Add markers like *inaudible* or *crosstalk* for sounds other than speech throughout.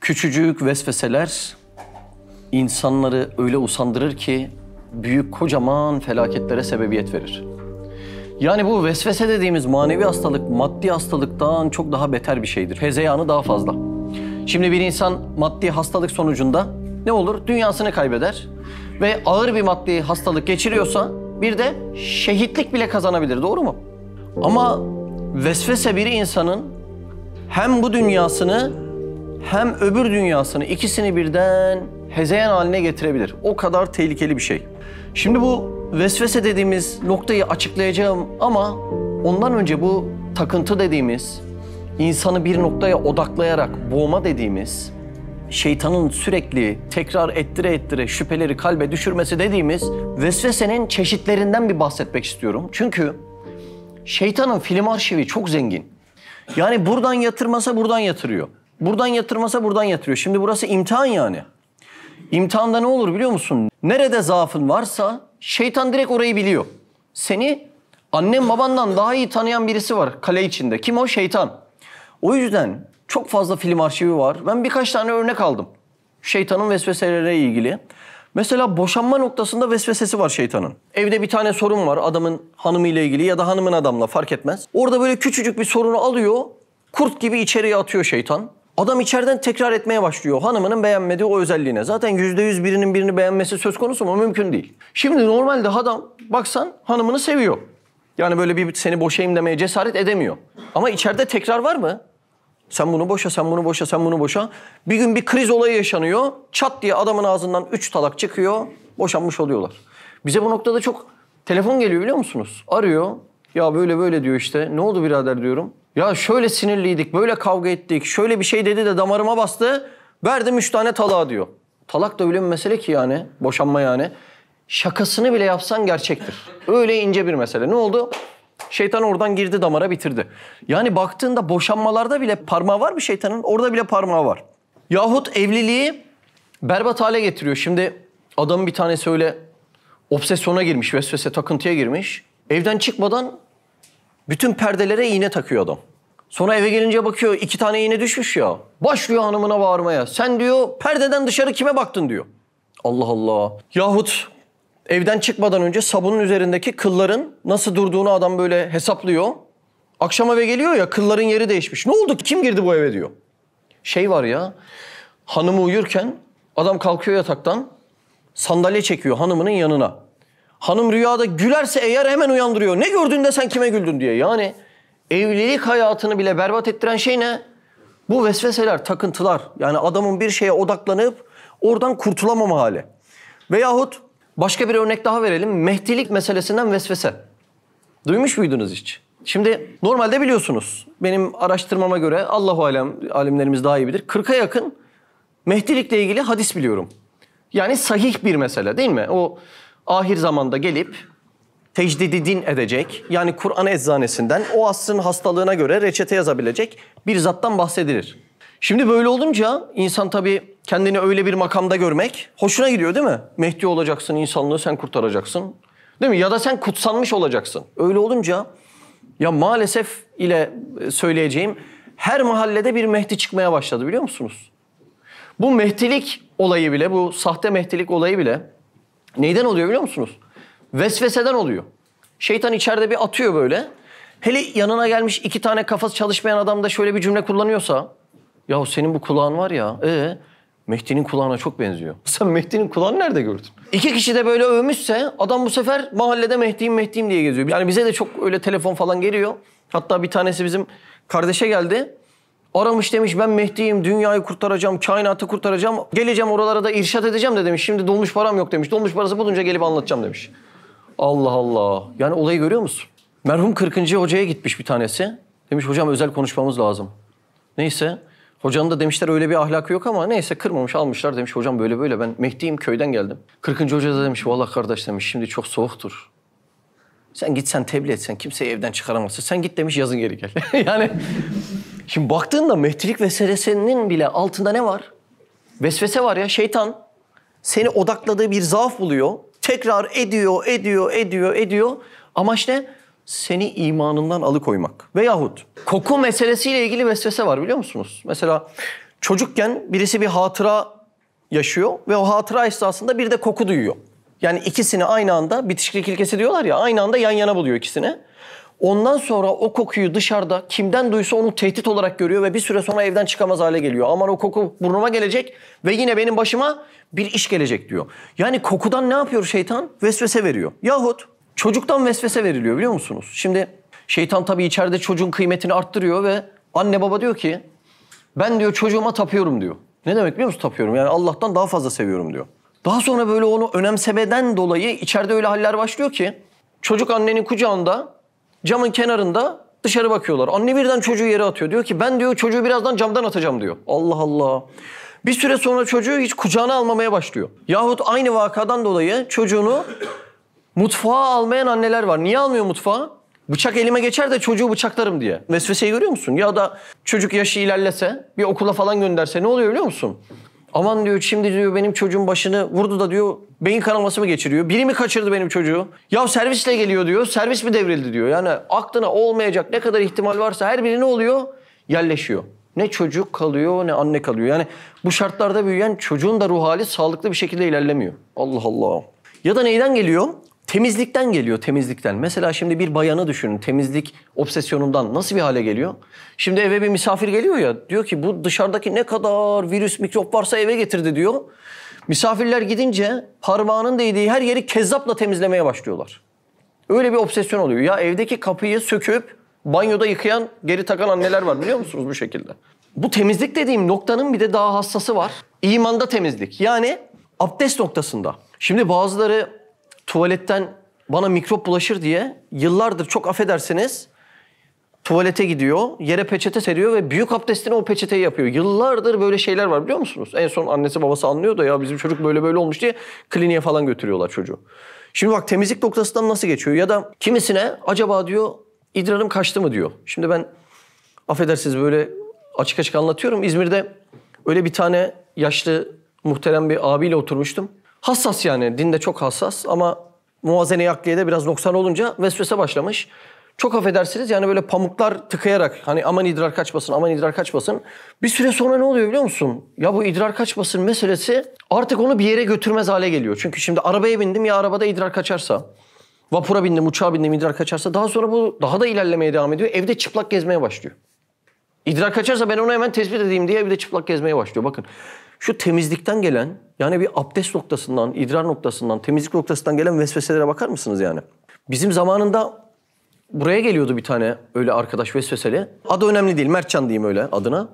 Küçücük vesveseler insanları öyle usandırır ki büyük kocaman felaketlere sebebiyet verir. Yani bu vesvese dediğimiz manevi hastalık maddi hastalıktan çok daha beter bir şeydir. Hezeyanı daha fazla. Şimdi bir insan maddi hastalık sonucunda ne olur? Dünyasını kaybeder ve ağır bir maddi hastalık geçiriyorsa bir de şehitlik bile kazanabilir. Doğru mu? Ama vesvese bir insanın hem bu dünyasını hem öbür dünyasını ikisini birden hezeyan haline getirebilir. O kadar tehlikeli bir şey. Şimdi bu vesvese dediğimiz noktayı açıklayacağım ama ondan önce bu takıntı dediğimiz, insanı bir noktaya odaklayarak boğma dediğimiz, şeytanın sürekli tekrar ettire ettire şüpheleri kalbe düşürmesi dediğimiz vesvesenin çeşitlerinden bir bahsetmek istiyorum. Çünkü şeytanın film arşivi çok zengin. Yani buradan yatırmasa buradan yatırıyor. Buradan yatırmasa buradan yatırıyor. Şimdi burası imtihan yani. İmtihanda ne olur biliyor musun? Nerede zaafın varsa şeytan direkt orayı biliyor. Seni annem babandan daha iyi tanıyan birisi var kale içinde. Kim o? Şeytan. O yüzden çok fazla film arşivi var. Ben birkaç tane örnek aldım. Şeytanın vesveseleriyle ilgili. Mesela boşanma noktasında vesvesesi var şeytanın. Evde bir tane sorun var adamın hanımıyla ilgili ya da hanımın adamla fark etmez. Orada böyle küçücük bir sorunu alıyor, kurt gibi içeriye atıyor şeytan. Adam içeriden tekrar etmeye başlıyor hanımının beğenmediği o özelliğine. Zaten %100 birinin birini beğenmesi söz konusu mu mümkün değil. Şimdi normalde adam baksan hanımını seviyor. Yani böyle bir seni boşayım demeye cesaret edemiyor. Ama içeride tekrar var mı? Sen bunu boşa, sen bunu boşa, sen bunu boşa. Bir gün bir kriz olayı yaşanıyor. Çat diye adamın ağzından üç talak çıkıyor. Boşanmış oluyorlar. Bize bu noktada çok telefon geliyor biliyor musunuz? Arıyor. Ya böyle böyle diyor işte. Ne oldu birader diyorum. Ya şöyle sinirliydik, böyle kavga ettik, şöyle bir şey dedi de damarıma bastı. Verdim üç tane talağa diyor. Talak da öyle bir mesele ki yani, boşanma yani. Şakasını bile yapsan gerçektir. Öyle ince bir mesele. Ne oldu? Şeytan oradan girdi damara bitirdi. Yani baktığında boşanmalarda bile parmağı var mı şeytanın? Orada bile parmağı var. Yahut evliliği berbat hale getiriyor. Şimdi adamın bir tanesi öyle obsesyona girmiş, vesvese takıntıya girmiş. Evden çıkmadan bütün perdelere iğne takıyor adam. Sonra eve gelince bakıyor iki tane iğne düşmüş ya. Başlıyor hanımına bağırmaya. Sen diyor perdeden dışarı kime baktın diyor. Allah Allah. Yahut evden çıkmadan önce sabunun üzerindeki kılların nasıl durduğunu adam böyle hesaplıyor. Akşama eve geliyor ya kılların yeri değişmiş. Ne oldu kim girdi bu eve diyor. Şey var ya hanımı uyurken adam kalkıyor yataktan sandalye çekiyor hanımının yanına. Hanım rüyada gülerse eğer hemen uyandırıyor. Ne gördün de sen kime güldün diye. Yani evlilik hayatını bile berbat ettiren şey ne? Bu vesveseler, takıntılar. Yani adamın bir şeye odaklanıp oradan kurtulamama hali. Veyahut başka bir örnek daha verelim. Mehdilik meselesinden vesvese. Duymuş muydunuz hiç? Şimdi normalde biliyorsunuz benim araştırmama göre Allahu alem alimlerimiz daha iyi bilir. 40'a yakın mehdilikle ilgili hadis biliyorum. Yani sahih bir mesele değil mi? O ahir zamanda gelip tecdidi din edecek. Yani Kur'an eczanesinden o asrın hastalığına göre reçete yazabilecek bir zattan bahsedilir. Şimdi böyle olunca insan tabii kendini öyle bir makamda görmek hoşuna gidiyor değil mi? Mehdi olacaksın, insanlığı sen kurtaracaksın. Değil mi? Ya da sen kutsanmış olacaksın. Öyle olunca ya maalesef ile söyleyeceğim her mahallede bir Mehdi çıkmaya başladı biliyor musunuz? Bu Mehdilik olayı bile, bu sahte Mehdilik olayı bile Neyden oluyor biliyor musunuz? Vesveseden oluyor. Şeytan içeride bir atıyor böyle. Hele yanına gelmiş iki tane kafası çalışmayan adam da şöyle bir cümle kullanıyorsa. Yahu senin bu kulağın var ya. Ee, Mehdi'nin kulağına çok benziyor. *laughs* Sen Mehdi'nin kulağını nerede gördün? İki kişi de böyle övmüşse adam bu sefer mahallede Mehdi'yim Mehdi'yim diye geziyor. Yani bize de çok öyle telefon falan geliyor. Hatta bir tanesi bizim kardeşe geldi. Aramış demiş ben Mehdi'yim, dünyayı kurtaracağım, kainatı kurtaracağım. Geleceğim oralara da irşat edeceğim de demiş. Şimdi dolmuş param yok demiş. Dolmuş parası bulunca gelip anlatacağım demiş. Allah Allah. Yani olayı görüyor musun? Merhum 40. hocaya gitmiş bir tanesi. Demiş hocam özel konuşmamız lazım. Neyse. Hocanın da demişler öyle bir ahlakı yok ama neyse kırmamış almışlar demiş hocam böyle böyle ben Mehdi'yim köyden geldim. 40. hoca da demiş vallahi kardeş demiş şimdi çok soğuktur. Sen git sen tebliğ sen kimseyi evden çıkaramazsın. Sen git demiş yazın geri gel. *laughs* yani Şimdi baktığında mehtilik vesvesesinin bile altında ne var? Vesvese var ya şeytan. Seni odakladığı bir zaaf buluyor. Tekrar ediyor, ediyor, ediyor, ediyor. Amaç ne? Seni imanından alıkoymak. Veyahut koku meselesiyle ilgili vesvese var biliyor musunuz? Mesela çocukken birisi bir hatıra yaşıyor ve o hatıra esnasında bir de koku duyuyor. Yani ikisini aynı anda bitişiklik ilkesi diyorlar ya aynı anda yan yana buluyor ikisini. Ondan sonra o kokuyu dışarıda kimden duysa onu tehdit olarak görüyor ve bir süre sonra evden çıkamaz hale geliyor. Aman o koku burnuma gelecek ve yine benim başıma bir iş gelecek diyor. Yani kokudan ne yapıyor şeytan? Vesvese veriyor. Yahut çocuktan vesvese veriliyor biliyor musunuz? Şimdi şeytan tabii içeride çocuğun kıymetini arttırıyor ve anne baba diyor ki ben diyor çocuğuma tapıyorum diyor. Ne demek biliyor musun tapıyorum? Yani Allah'tan daha fazla seviyorum diyor. Daha sonra böyle onu önemsemeden dolayı içeride öyle haller başlıyor ki çocuk annenin kucağında camın kenarında dışarı bakıyorlar. Anne birden çocuğu yere atıyor. Diyor ki ben diyor çocuğu birazdan camdan atacağım diyor. Allah Allah. Bir süre sonra çocuğu hiç kucağına almamaya başlıyor. Yahut aynı vakadan dolayı çocuğunu mutfağa almayan anneler var. Niye almıyor mutfağa? Bıçak elime geçer de çocuğu bıçaklarım diye. Vesveseyi görüyor musun? Ya da çocuk yaşı ilerlese, bir okula falan gönderse ne oluyor biliyor musun? Aman diyor şimdi diyor benim çocuğun başını vurdu da diyor beyin kanaması mı geçiriyor? Biri mi kaçırdı benim çocuğu? Ya servisle geliyor diyor. Servis mi devrildi diyor. Yani aklına olmayacak ne kadar ihtimal varsa her biri ne oluyor? Yerleşiyor. Ne çocuk kalıyor ne anne kalıyor. Yani bu şartlarda büyüyen çocuğun da ruh hali sağlıklı bir şekilde ilerlemiyor. Allah Allah. Ya da neyden geliyor? Temizlikten geliyor, temizlikten. Mesela şimdi bir bayanı düşünün, temizlik obsesyonundan nasıl bir hale geliyor? Şimdi eve bir misafir geliyor ya, diyor ki bu dışarıdaki ne kadar virüs, mikrop varsa eve getirdi diyor. Misafirler gidince parmağının değdiği her yeri kezzapla temizlemeye başlıyorlar. Öyle bir obsesyon oluyor. Ya evdeki kapıyı söküp banyoda yıkayan, geri takan anneler var biliyor musunuz bu şekilde? Bu temizlik dediğim noktanın bir de daha hassası var. İmanda temizlik. Yani abdest noktasında. Şimdi bazıları tuvaletten bana mikrop bulaşır diye yıllardır çok affedersiniz tuvalete gidiyor, yere peçete seriyor ve büyük abdestini o peçeteyi yapıyor. Yıllardır böyle şeyler var biliyor musunuz? En son annesi babası anlıyor da ya bizim çocuk böyle böyle olmuş diye kliniğe falan götürüyorlar çocuğu. Şimdi bak temizlik noktasından nasıl geçiyor ya da kimisine acaba diyor idrarım kaçtı mı diyor. Şimdi ben affedersiniz böyle açık açık anlatıyorum. İzmir'de öyle bir tane yaşlı muhterem bir abiyle oturmuştum. Hassas yani dinde çok hassas ama muazene akliyede biraz noksan olunca vesvese başlamış. Çok affedersiniz yani böyle pamuklar tıkayarak hani aman idrar kaçmasın aman idrar kaçmasın. Bir süre sonra ne oluyor biliyor musun? Ya bu idrar kaçmasın meselesi artık onu bir yere götürmez hale geliyor. Çünkü şimdi arabaya bindim ya arabada idrar kaçarsa. Vapura bindim, uçağa bindim, idrar kaçarsa daha sonra bu daha da ilerlemeye devam ediyor. Evde çıplak gezmeye başlıyor. İdrar kaçarsa ben onu hemen tespit edeyim diye evde çıplak gezmeye başlıyor. Bakın şu temizlikten gelen yani bir abdest noktasından, idrar noktasından, temizlik noktasından gelen vesveselere bakar mısınız yani? Bizim zamanında buraya geliyordu bir tane öyle arkadaş vesveseli. Adı önemli değil, Mertcan diyeyim öyle adına.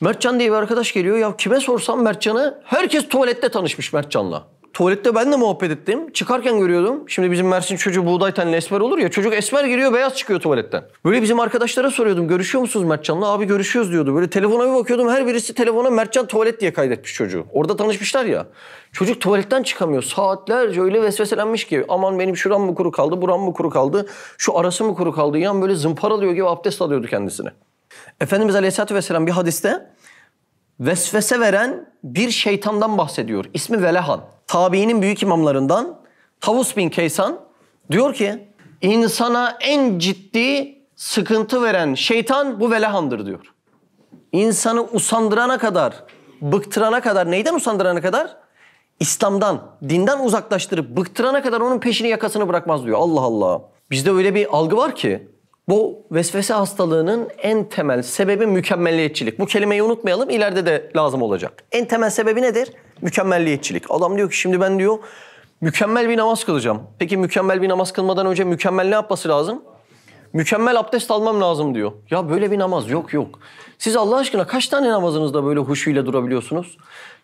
Mertcan diye bir arkadaş geliyor. Ya kime sorsam Mertcan'ı herkes tuvalette tanışmış Mertcan'la. Tuvalette ben de muhabbet ettim. Çıkarken görüyordum. Şimdi bizim Mersin çocuğu buğday tenli esmer olur ya. Çocuk esmer giriyor beyaz çıkıyor tuvaletten. Böyle bizim arkadaşlara soruyordum. Görüşüyor musunuz Mertcan'la? Abi görüşüyoruz diyordu. Böyle telefona bir bakıyordum. Her birisi telefona Mertcan tuvalet diye kaydetmiş çocuğu. Orada tanışmışlar ya. Çocuk tuvaletten çıkamıyor. Saatlerce öyle vesveselenmiş ki. Aman benim şuram mı kuru kaldı, buram mı kuru kaldı, şu arası mı kuru kaldı. Yani böyle zımparalıyor gibi abdest alıyordu kendisine. Efendimiz Aleyhisselatü Vesselam bir hadiste vesvese veren bir şeytandan bahsediyor. İsmi Velehan tabiinin büyük imamlarından Tavus bin Keysan diyor ki insana en ciddi sıkıntı veren şeytan bu velehamdır diyor. İnsanı usandırana kadar, bıktırana kadar, neyden usandırana kadar? İslam'dan, dinden uzaklaştırıp bıktırana kadar onun peşini yakasını bırakmaz diyor. Allah Allah. Bizde öyle bir algı var ki bu vesvese hastalığının en temel sebebi mükemmelliyetçilik. Bu kelimeyi unutmayalım ileride de lazım olacak. En temel sebebi nedir? Mükemmelliyetçilik. Adam diyor ki şimdi ben diyor mükemmel bir namaz kılacağım. Peki mükemmel bir namaz kılmadan önce mükemmel ne yapması lazım? Mükemmel abdest almam lazım diyor. Ya böyle bir namaz yok yok. Siz Allah aşkına kaç tane namazınızda böyle huşuyla durabiliyorsunuz?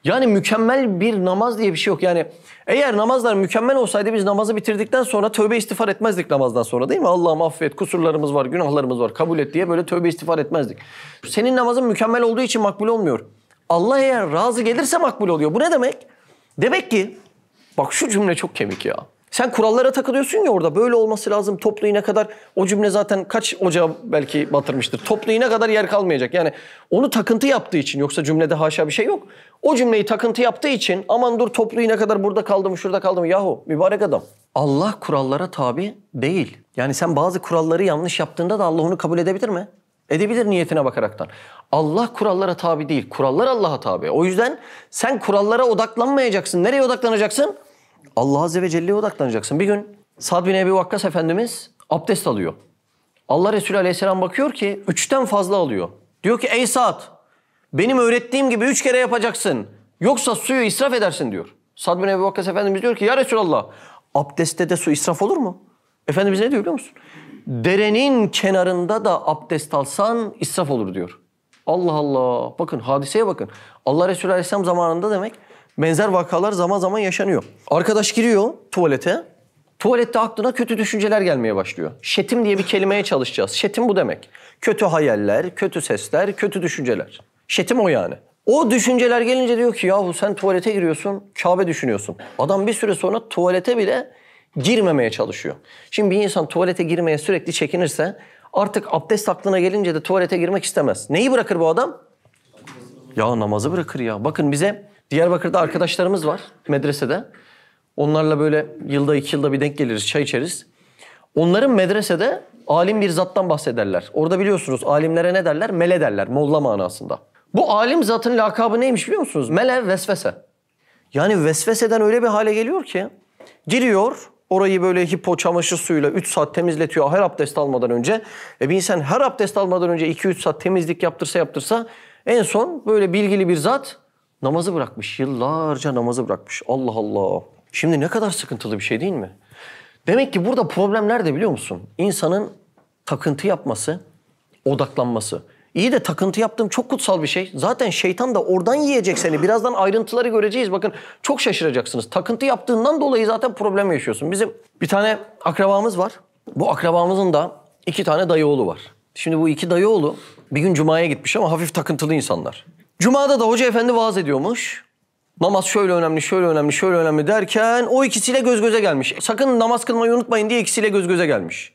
Yani mükemmel bir namaz diye bir şey yok. Yani eğer namazlar mükemmel olsaydı biz namazı bitirdikten sonra tövbe istiğfar etmezdik namazdan sonra değil mi? Allah'ım affet, kusurlarımız var, günahlarımız var, kabul et diye böyle tövbe istiğfar etmezdik. Senin namazın mükemmel olduğu için makbul olmuyor. Allah eğer razı gelirse makbul oluyor. Bu ne demek? Demek ki bak şu cümle çok kemik ya. Sen kurallara takılıyorsun ya orada. Böyle olması lazım. Toplu iğne kadar o cümle zaten kaç ocağı belki batırmıştır. Toplu iğne kadar yer kalmayacak. Yani onu takıntı yaptığı için yoksa cümlede haşa bir şey yok. O cümleyi takıntı yaptığı için aman dur toplu iğne kadar burada kaldım, şurada kaldım. mı yahu mübarek adam. Allah kurallara tabi değil. Yani sen bazı kuralları yanlış yaptığında da Allah onu kabul edebilir mi? Edebilir niyetine bakaraktan. Allah kurallara tabi değil. Kurallar Allah'a tabi. O yüzden sen kurallara odaklanmayacaksın. Nereye odaklanacaksın? Allah Azze ve Celle'ye odaklanacaksın. Bir gün Sad bin Ebi Vakkas Efendimiz abdest alıyor. Allah Resulü Aleyhisselam bakıyor ki üçten fazla alıyor. Diyor ki ey Sad benim öğrettiğim gibi üç kere yapacaksın. Yoksa suyu israf edersin diyor. Sad bin Ebi Vakkas Efendimiz diyor ki ya Resulallah abdestte de su israf olur mu? Efendimiz ne diyor biliyor musun? Derenin kenarında da abdest alsan israf olur diyor. Allah Allah. Bakın hadiseye bakın. Allah Resulü Aleyhisselam zamanında demek Benzer vakalar zaman zaman yaşanıyor. Arkadaş giriyor tuvalete. Tuvalette aklına kötü düşünceler gelmeye başlıyor. Şetim diye bir kelimeye çalışacağız. Şetim bu demek. Kötü hayaller, kötü sesler, kötü düşünceler. Şetim o yani. O düşünceler gelince diyor ki yahu sen tuvalete giriyorsun, Kabe düşünüyorsun. Adam bir süre sonra tuvalete bile girmemeye çalışıyor. Şimdi bir insan tuvalete girmeye sürekli çekinirse artık abdest aklına gelince de tuvalete girmek istemez. Neyi bırakır bu adam? Ya namazı bırakır ya. Bakın bize Diyarbakır'da arkadaşlarımız var medresede. Onlarla böyle yılda iki yılda bir denk geliriz, çay içeriz. Onların medresede alim bir zattan bahsederler. Orada biliyorsunuz alimlere ne derler? Mele derler, molla manasında. Bu alim zatın lakabı neymiş biliyor musunuz? Mele vesvese. Yani vesveseden öyle bir hale geliyor ki giriyor orayı böyle hipo çamaşır suyuyla 3 saat temizletiyor her abdest almadan önce. E bir insan her abdest almadan önce 2-3 saat temizlik yaptırsa yaptırsa en son böyle bilgili bir zat Namazı bırakmış, yıllarca namazı bırakmış. Allah Allah. Şimdi ne kadar sıkıntılı bir şey değil mi? Demek ki burada problem nerede biliyor musun? İnsanın takıntı yapması, odaklanması. İyi de takıntı yaptığım çok kutsal bir şey. Zaten şeytan da oradan yiyecek seni. Birazdan ayrıntıları göreceğiz. Bakın çok şaşıracaksınız. Takıntı yaptığından dolayı zaten problem yaşıyorsun. Bizim bir tane akrabamız var. Bu akrabamızın da iki tane dayı oğlu var. Şimdi bu iki dayı oğlu bir gün cumaya gitmiş ama hafif takıntılı insanlar. Cuma'da da hoca efendi vaaz ediyormuş. Namaz şöyle önemli, şöyle önemli, şöyle önemli derken o ikisiyle göz göze gelmiş. E, sakın namaz kılmayı unutmayın diye ikisiyle göz göze gelmiş.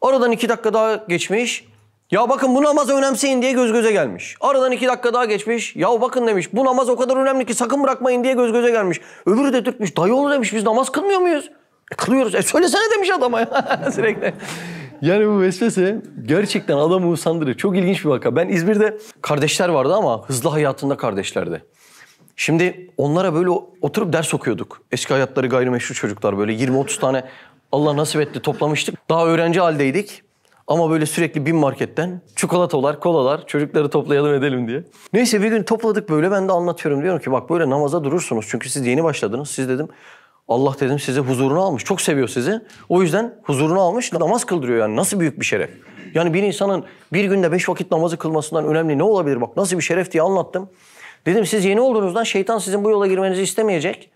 Aradan iki dakika daha geçmiş. Ya bakın bu namazı önemseyin diye göz göze gelmiş. Aradan iki dakika daha geçmiş. Ya bakın demiş bu namaz o kadar önemli ki sakın bırakmayın diye göz göze gelmiş. Öbürü de dürtmüş. Dayı oğlu demiş biz namaz kılmıyor muyuz? E, kılıyoruz. E söylesene demiş adama ya *laughs* sürekli. Yani bu vesvese gerçekten adamı usandırır. Çok ilginç bir vaka. Ben İzmir'de kardeşler vardı ama hızlı hayatında kardeşlerdi. Şimdi onlara böyle oturup ders okuyorduk. Eski hayatları gayrimeşru çocuklar böyle 20-30 tane Allah nasip etti toplamıştık. Daha öğrenci haldeydik. Ama böyle sürekli bin marketten çikolatalar, kolalar, çocukları toplayalım edelim diye. Neyse bir gün topladık böyle ben de anlatıyorum. Diyorum ki bak böyle namaza durursunuz çünkü siz yeni başladınız. Siz dedim Allah dedim size huzurunu almış. Çok seviyor sizi. O yüzden huzurunu almış namaz kıldırıyor yani. Nasıl büyük bir şeref. Yani bir insanın bir günde beş vakit namazı kılmasından önemli ne olabilir? Bak nasıl bir şeref diye anlattım. Dedim siz yeni olduğunuzdan şeytan sizin bu yola girmenizi istemeyecek.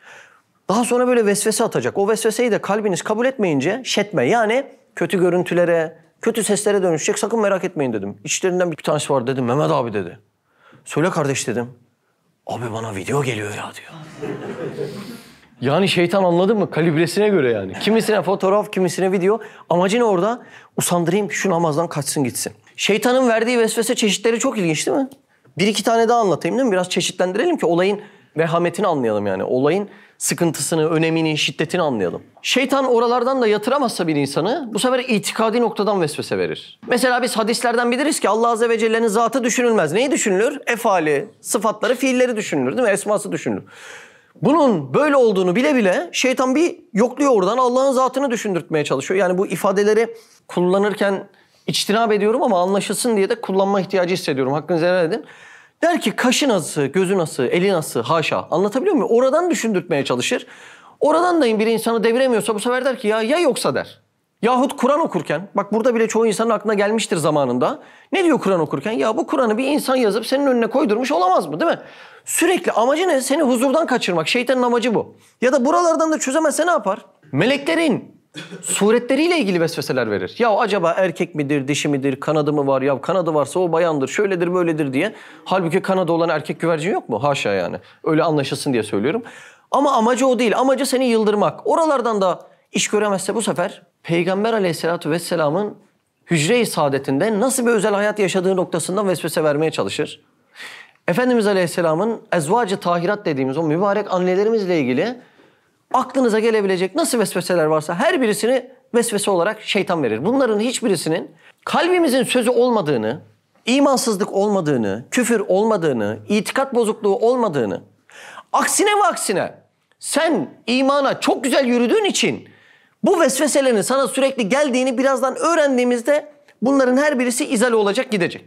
Daha sonra böyle vesvese atacak. O vesveseyi de kalbiniz kabul etmeyince şetme yani kötü görüntülere, kötü seslere dönüşecek. Sakın merak etmeyin dedim. İçlerinden bir tanesi var dedim. Mehmet abi dedi. Söyle kardeş dedim. Abi bana video geliyor ya diyor. Yani şeytan anladın mı? Kalibresine göre yani. Kimisine fotoğraf, kimisine video. Amacı ne orada? Usandırayım şu namazdan kaçsın gitsin. Şeytanın verdiği vesvese çeşitleri çok ilginç değil mi? Bir iki tane daha anlatayım değil mi? Biraz çeşitlendirelim ki olayın vehametini anlayalım yani. Olayın sıkıntısını, önemini, şiddetini anlayalım. Şeytan oralardan da yatıramazsa bir insanı bu sefer itikadi noktadan vesvese verir. Mesela biz hadislerden biliriz ki Allah Azze ve Celle'nin zatı düşünülmez. Neyi düşünülür? Efali, sıfatları, fiilleri düşünülür değil mi? Esması düşünülür. Bunun böyle olduğunu bile bile şeytan bir yokluyor oradan Allah'ın zatını düşündürtmeye çalışıyor. Yani bu ifadeleri kullanırken içtinap ediyorum ama anlaşılsın diye de kullanma ihtiyacı hissediyorum. Hakkınızı helal edin. Der ki kaşı nasıl, gözü nasıl, eli nasıl, haşa. Anlatabiliyor muyum? Oradan düşündürtmeye çalışır. Oradan da bir insanı deviremiyorsa bu sefer der ki ya ya yoksa der. Yahut Kur'an okurken, bak burada bile çoğu insanın aklına gelmiştir zamanında. Ne diyor Kur'an okurken? Ya bu Kur'an'ı bir insan yazıp senin önüne koydurmuş olamaz mı değil mi? Sürekli amacı ne? Seni huzurdan kaçırmak. Şeytanın amacı bu. Ya da buralardan da çözemezse ne yapar? Meleklerin suretleriyle ilgili vesveseler verir. Ya acaba erkek midir, dişi midir, kanadı mı var? Ya kanadı varsa o bayandır, şöyledir, böyledir diye. Halbuki kanadı olan erkek güvercin yok mu? Haşa yani. Öyle anlaşılsın diye söylüyorum. Ama amacı o değil. Amacı seni yıldırmak. Oralardan da İş göremezse bu sefer Peygamber aleyhissalatu vesselamın hücre-i saadetinde nasıl bir özel hayat yaşadığı noktasından vesvese vermeye çalışır. Efendimiz Aleyhisselam'ın ezvacı tahirat dediğimiz o mübarek annelerimizle ilgili aklınıza gelebilecek nasıl vesveseler varsa her birisini vesvese olarak şeytan verir. Bunların hiçbirisinin kalbimizin sözü olmadığını, imansızlık olmadığını, küfür olmadığını, itikat bozukluğu olmadığını, aksine ve aksine sen imana çok güzel yürüdüğün için bu vesveselerin sana sürekli geldiğini birazdan öğrendiğimizde bunların her birisi izale olacak gidecek.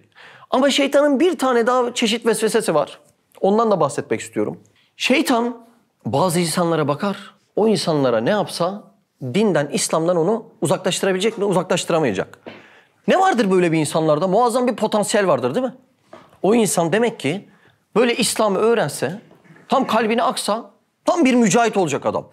Ama şeytanın bir tane daha çeşit vesvesesi var. Ondan da bahsetmek istiyorum. Şeytan bazı insanlara bakar. O insanlara ne yapsa dinden, İslam'dan onu uzaklaştırabilecek mi? Uzaklaştıramayacak. Ne vardır böyle bir insanlarda? Muazzam bir potansiyel vardır değil mi? O insan demek ki böyle İslam'ı öğrense, tam kalbini aksa tam bir mücahit olacak adam.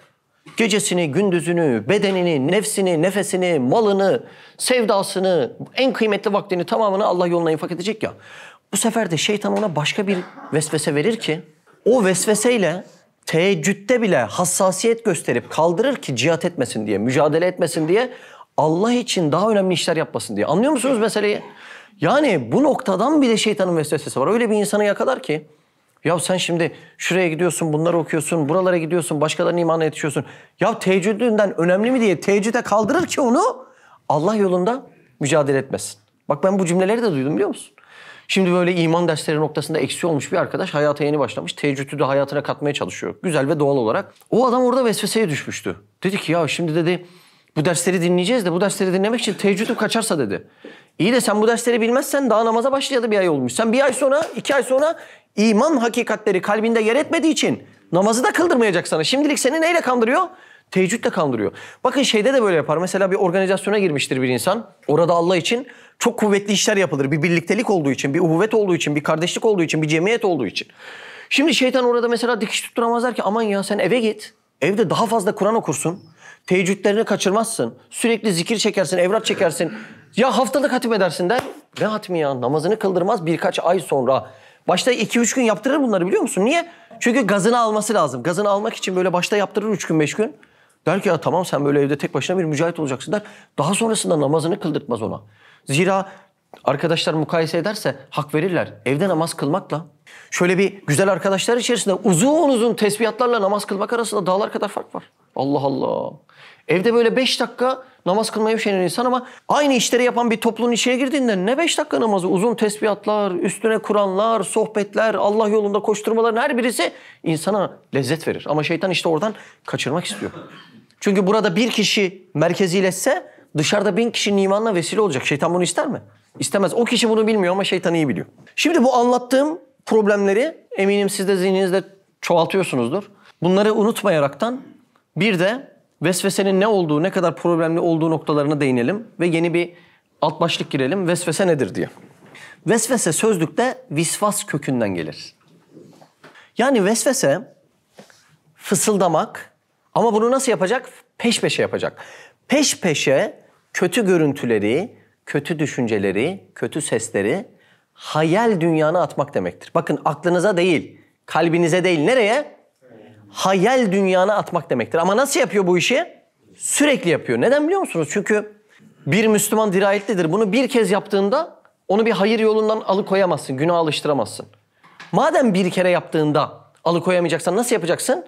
Gecesini, gündüzünü, bedenini, nefsini, nefesini, malını, sevdasını, en kıymetli vaktini tamamını Allah yoluna infak edecek ya. Bu sefer de şeytan ona başka bir vesvese verir ki o vesveseyle teheccüdde bile hassasiyet gösterip kaldırır ki cihat etmesin diye, mücadele etmesin diye Allah için daha önemli işler yapmasın diye. Anlıyor musunuz meseleyi? Yani bu noktadan bile şeytanın vesvesesi var. Öyle bir insanı yakalar ki ya sen şimdi şuraya gidiyorsun, bunları okuyorsun, buralara gidiyorsun, başkalarının imanına yetişiyorsun. Ya teheccüdünden önemli mi diye teheccüde kaldırır ki onu Allah yolunda mücadele etmesin. Bak ben bu cümleleri de duydum biliyor musun? Şimdi böyle iman dersleri noktasında eksi olmuş bir arkadaş hayata yeni başlamış. Teheccüdü de hayatına katmaya çalışıyor. Güzel ve doğal olarak. O adam orada vesveseye düşmüştü. Dedi ki ya şimdi dedi bu dersleri dinleyeceğiz de bu dersleri dinlemek için teheccüdüm kaçarsa dedi. İyi de sen bu dersleri bilmezsen daha namaza başlayalı bir ay olmuş. Sen bir ay sonra, iki ay sonra iman hakikatleri kalbinde yer etmediği için namazı da kıldırmayacak sana. Şimdilik seni neyle kandırıyor? Teheccüdle kandırıyor. Bakın şeyde de böyle yapar. Mesela bir organizasyona girmiştir bir insan. Orada Allah için çok kuvvetli işler yapılır. Bir birliktelik olduğu için, bir uhuvvet olduğu için, bir kardeşlik olduğu için, bir cemiyet olduğu için. Şimdi şeytan orada mesela dikiş tutturamazlar ki aman ya sen eve git. Evde daha fazla Kur'an okursun. Teheccüdlerini kaçırmazsın. Sürekli zikir çekersin, evrat çekersin. Ya haftalık hatim edersin der. Ne hatmi ya namazını kıldırmaz birkaç ay sonra. Başta 2-3 gün yaptırır bunları biliyor musun? Niye? Çünkü gazını alması lazım. Gazını almak için böyle başta yaptırır 3 gün 5 gün. Der ki ya tamam sen böyle evde tek başına bir mücahit olacaksın der. Daha sonrasında namazını kıldırtmaz ona. Zira arkadaşlar mukayese ederse hak verirler. Evde namaz kılmakla şöyle bir güzel arkadaşlar içerisinde uzun uzun tesbihatlarla namaz kılmak arasında dağlar kadar fark var. Allah Allah. Evde böyle beş dakika Namaz kılmayı bir insan ama aynı işleri yapan bir toplumun içine girdiğinde ne beş dakika namazı? Uzun tesbihatlar, üstüne Kur'anlar, sohbetler, Allah yolunda koşturmaların her birisi insana lezzet verir. Ama şeytan işte oradan kaçırmak istiyor. Çünkü burada bir kişi merkezileşse dışarıda bin kişinin imanına vesile olacak. Şeytan bunu ister mi? İstemez. O kişi bunu bilmiyor ama şeytan iyi biliyor. Şimdi bu anlattığım problemleri eminim siz de zihninizde çoğaltıyorsunuzdur. Bunları unutmayaraktan bir de vesvesenin ne olduğu, ne kadar problemli olduğu noktalarına değinelim ve yeni bir alt başlık girelim. Vesvese nedir diye. Vesvese sözlükte visvas kökünden gelir. Yani vesvese fısıldamak ama bunu nasıl yapacak? Peş peşe yapacak. Peş peşe kötü görüntüleri, kötü düşünceleri, kötü sesleri hayal dünyana atmak demektir. Bakın aklınıza değil, kalbinize değil nereye? hayal dünyana atmak demektir. Ama nasıl yapıyor bu işi? Sürekli yapıyor. Neden biliyor musunuz? Çünkü bir Müslüman dirayetlidir. Bunu bir kez yaptığında onu bir hayır yolundan alıkoyamazsın, günah alıştıramazsın. Madem bir kere yaptığında alıkoyamayacaksan nasıl yapacaksın?